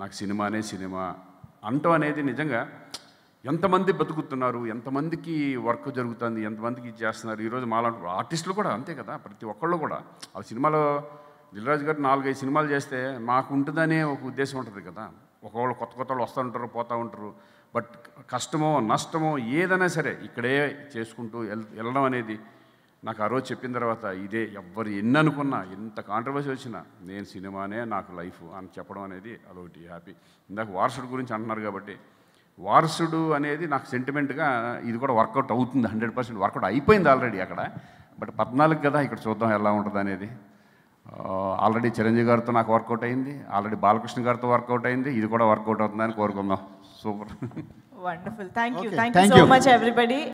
నాకు సినిమానే సినిమా అంటం అనేది నిజంగా ఎంతమంది బతుకుతున్నారు ఎంతమందికి వర్క్ జరుగుతుంది ఎంతమందికి చేస్తున్నారు ఈరోజు మాలాంటి ఆర్టిస్టులు కూడా అంతే కదా ప్రతి ఒక్కళ్ళు కూడా ఆ సినిమాలో దిల్రాజు గారు నాలుగైదు సినిమాలు చేస్తే మాకు ఉంటుందనే ఒక ఉద్దేశం ఉంటుంది కదా ఒకవేళ కొత్త కొత్త వాళ్ళు వస్తూ ఉంటారు పోతూ ఉంటారు బట్ కష్టమో నష్టమో ఏదైనా సరే ఇక్కడే చేసుకుంటూ వెళ్ళడం అనేది నాకు ఆ రోజు చెప్పిన తర్వాత ఇదే ఎవ్వరు ఎన్ని అనుకున్నా ఎంత కాంట్రవర్సీ వచ్చినా నేను సినిమానే నాకు లైఫ్ అని చెప్పడం అనేది అదొకటి హ్యాపీ ఇందాక వారసుడు గురించి అంటున్నారు కాబట్టి వారసుడు అనేది నాకు సెంటిమెంట్గా ఇది కూడా వర్కౌట్ అవుతుంది హండ్రెడ్ పర్సెంట్ వర్కౌట్ అయిపోయింది ఆల్రెడీ అక్కడ బట్ పద్నాలుగు కదా ఇక్కడ చూద్దాం ఎలా ఉంటుంది అనేది ఆల్రెడీ చిరంజీవి గారితో నాకు వర్కౌట్ అయింది ఆల్రెడీ బాలకృష్ణ గారితో వర్కౌట్ అయింది ఇది కూడా వర్కౌట్ అవుతుందని కోరుకుందాం super wonderful thank you thank you so much everybody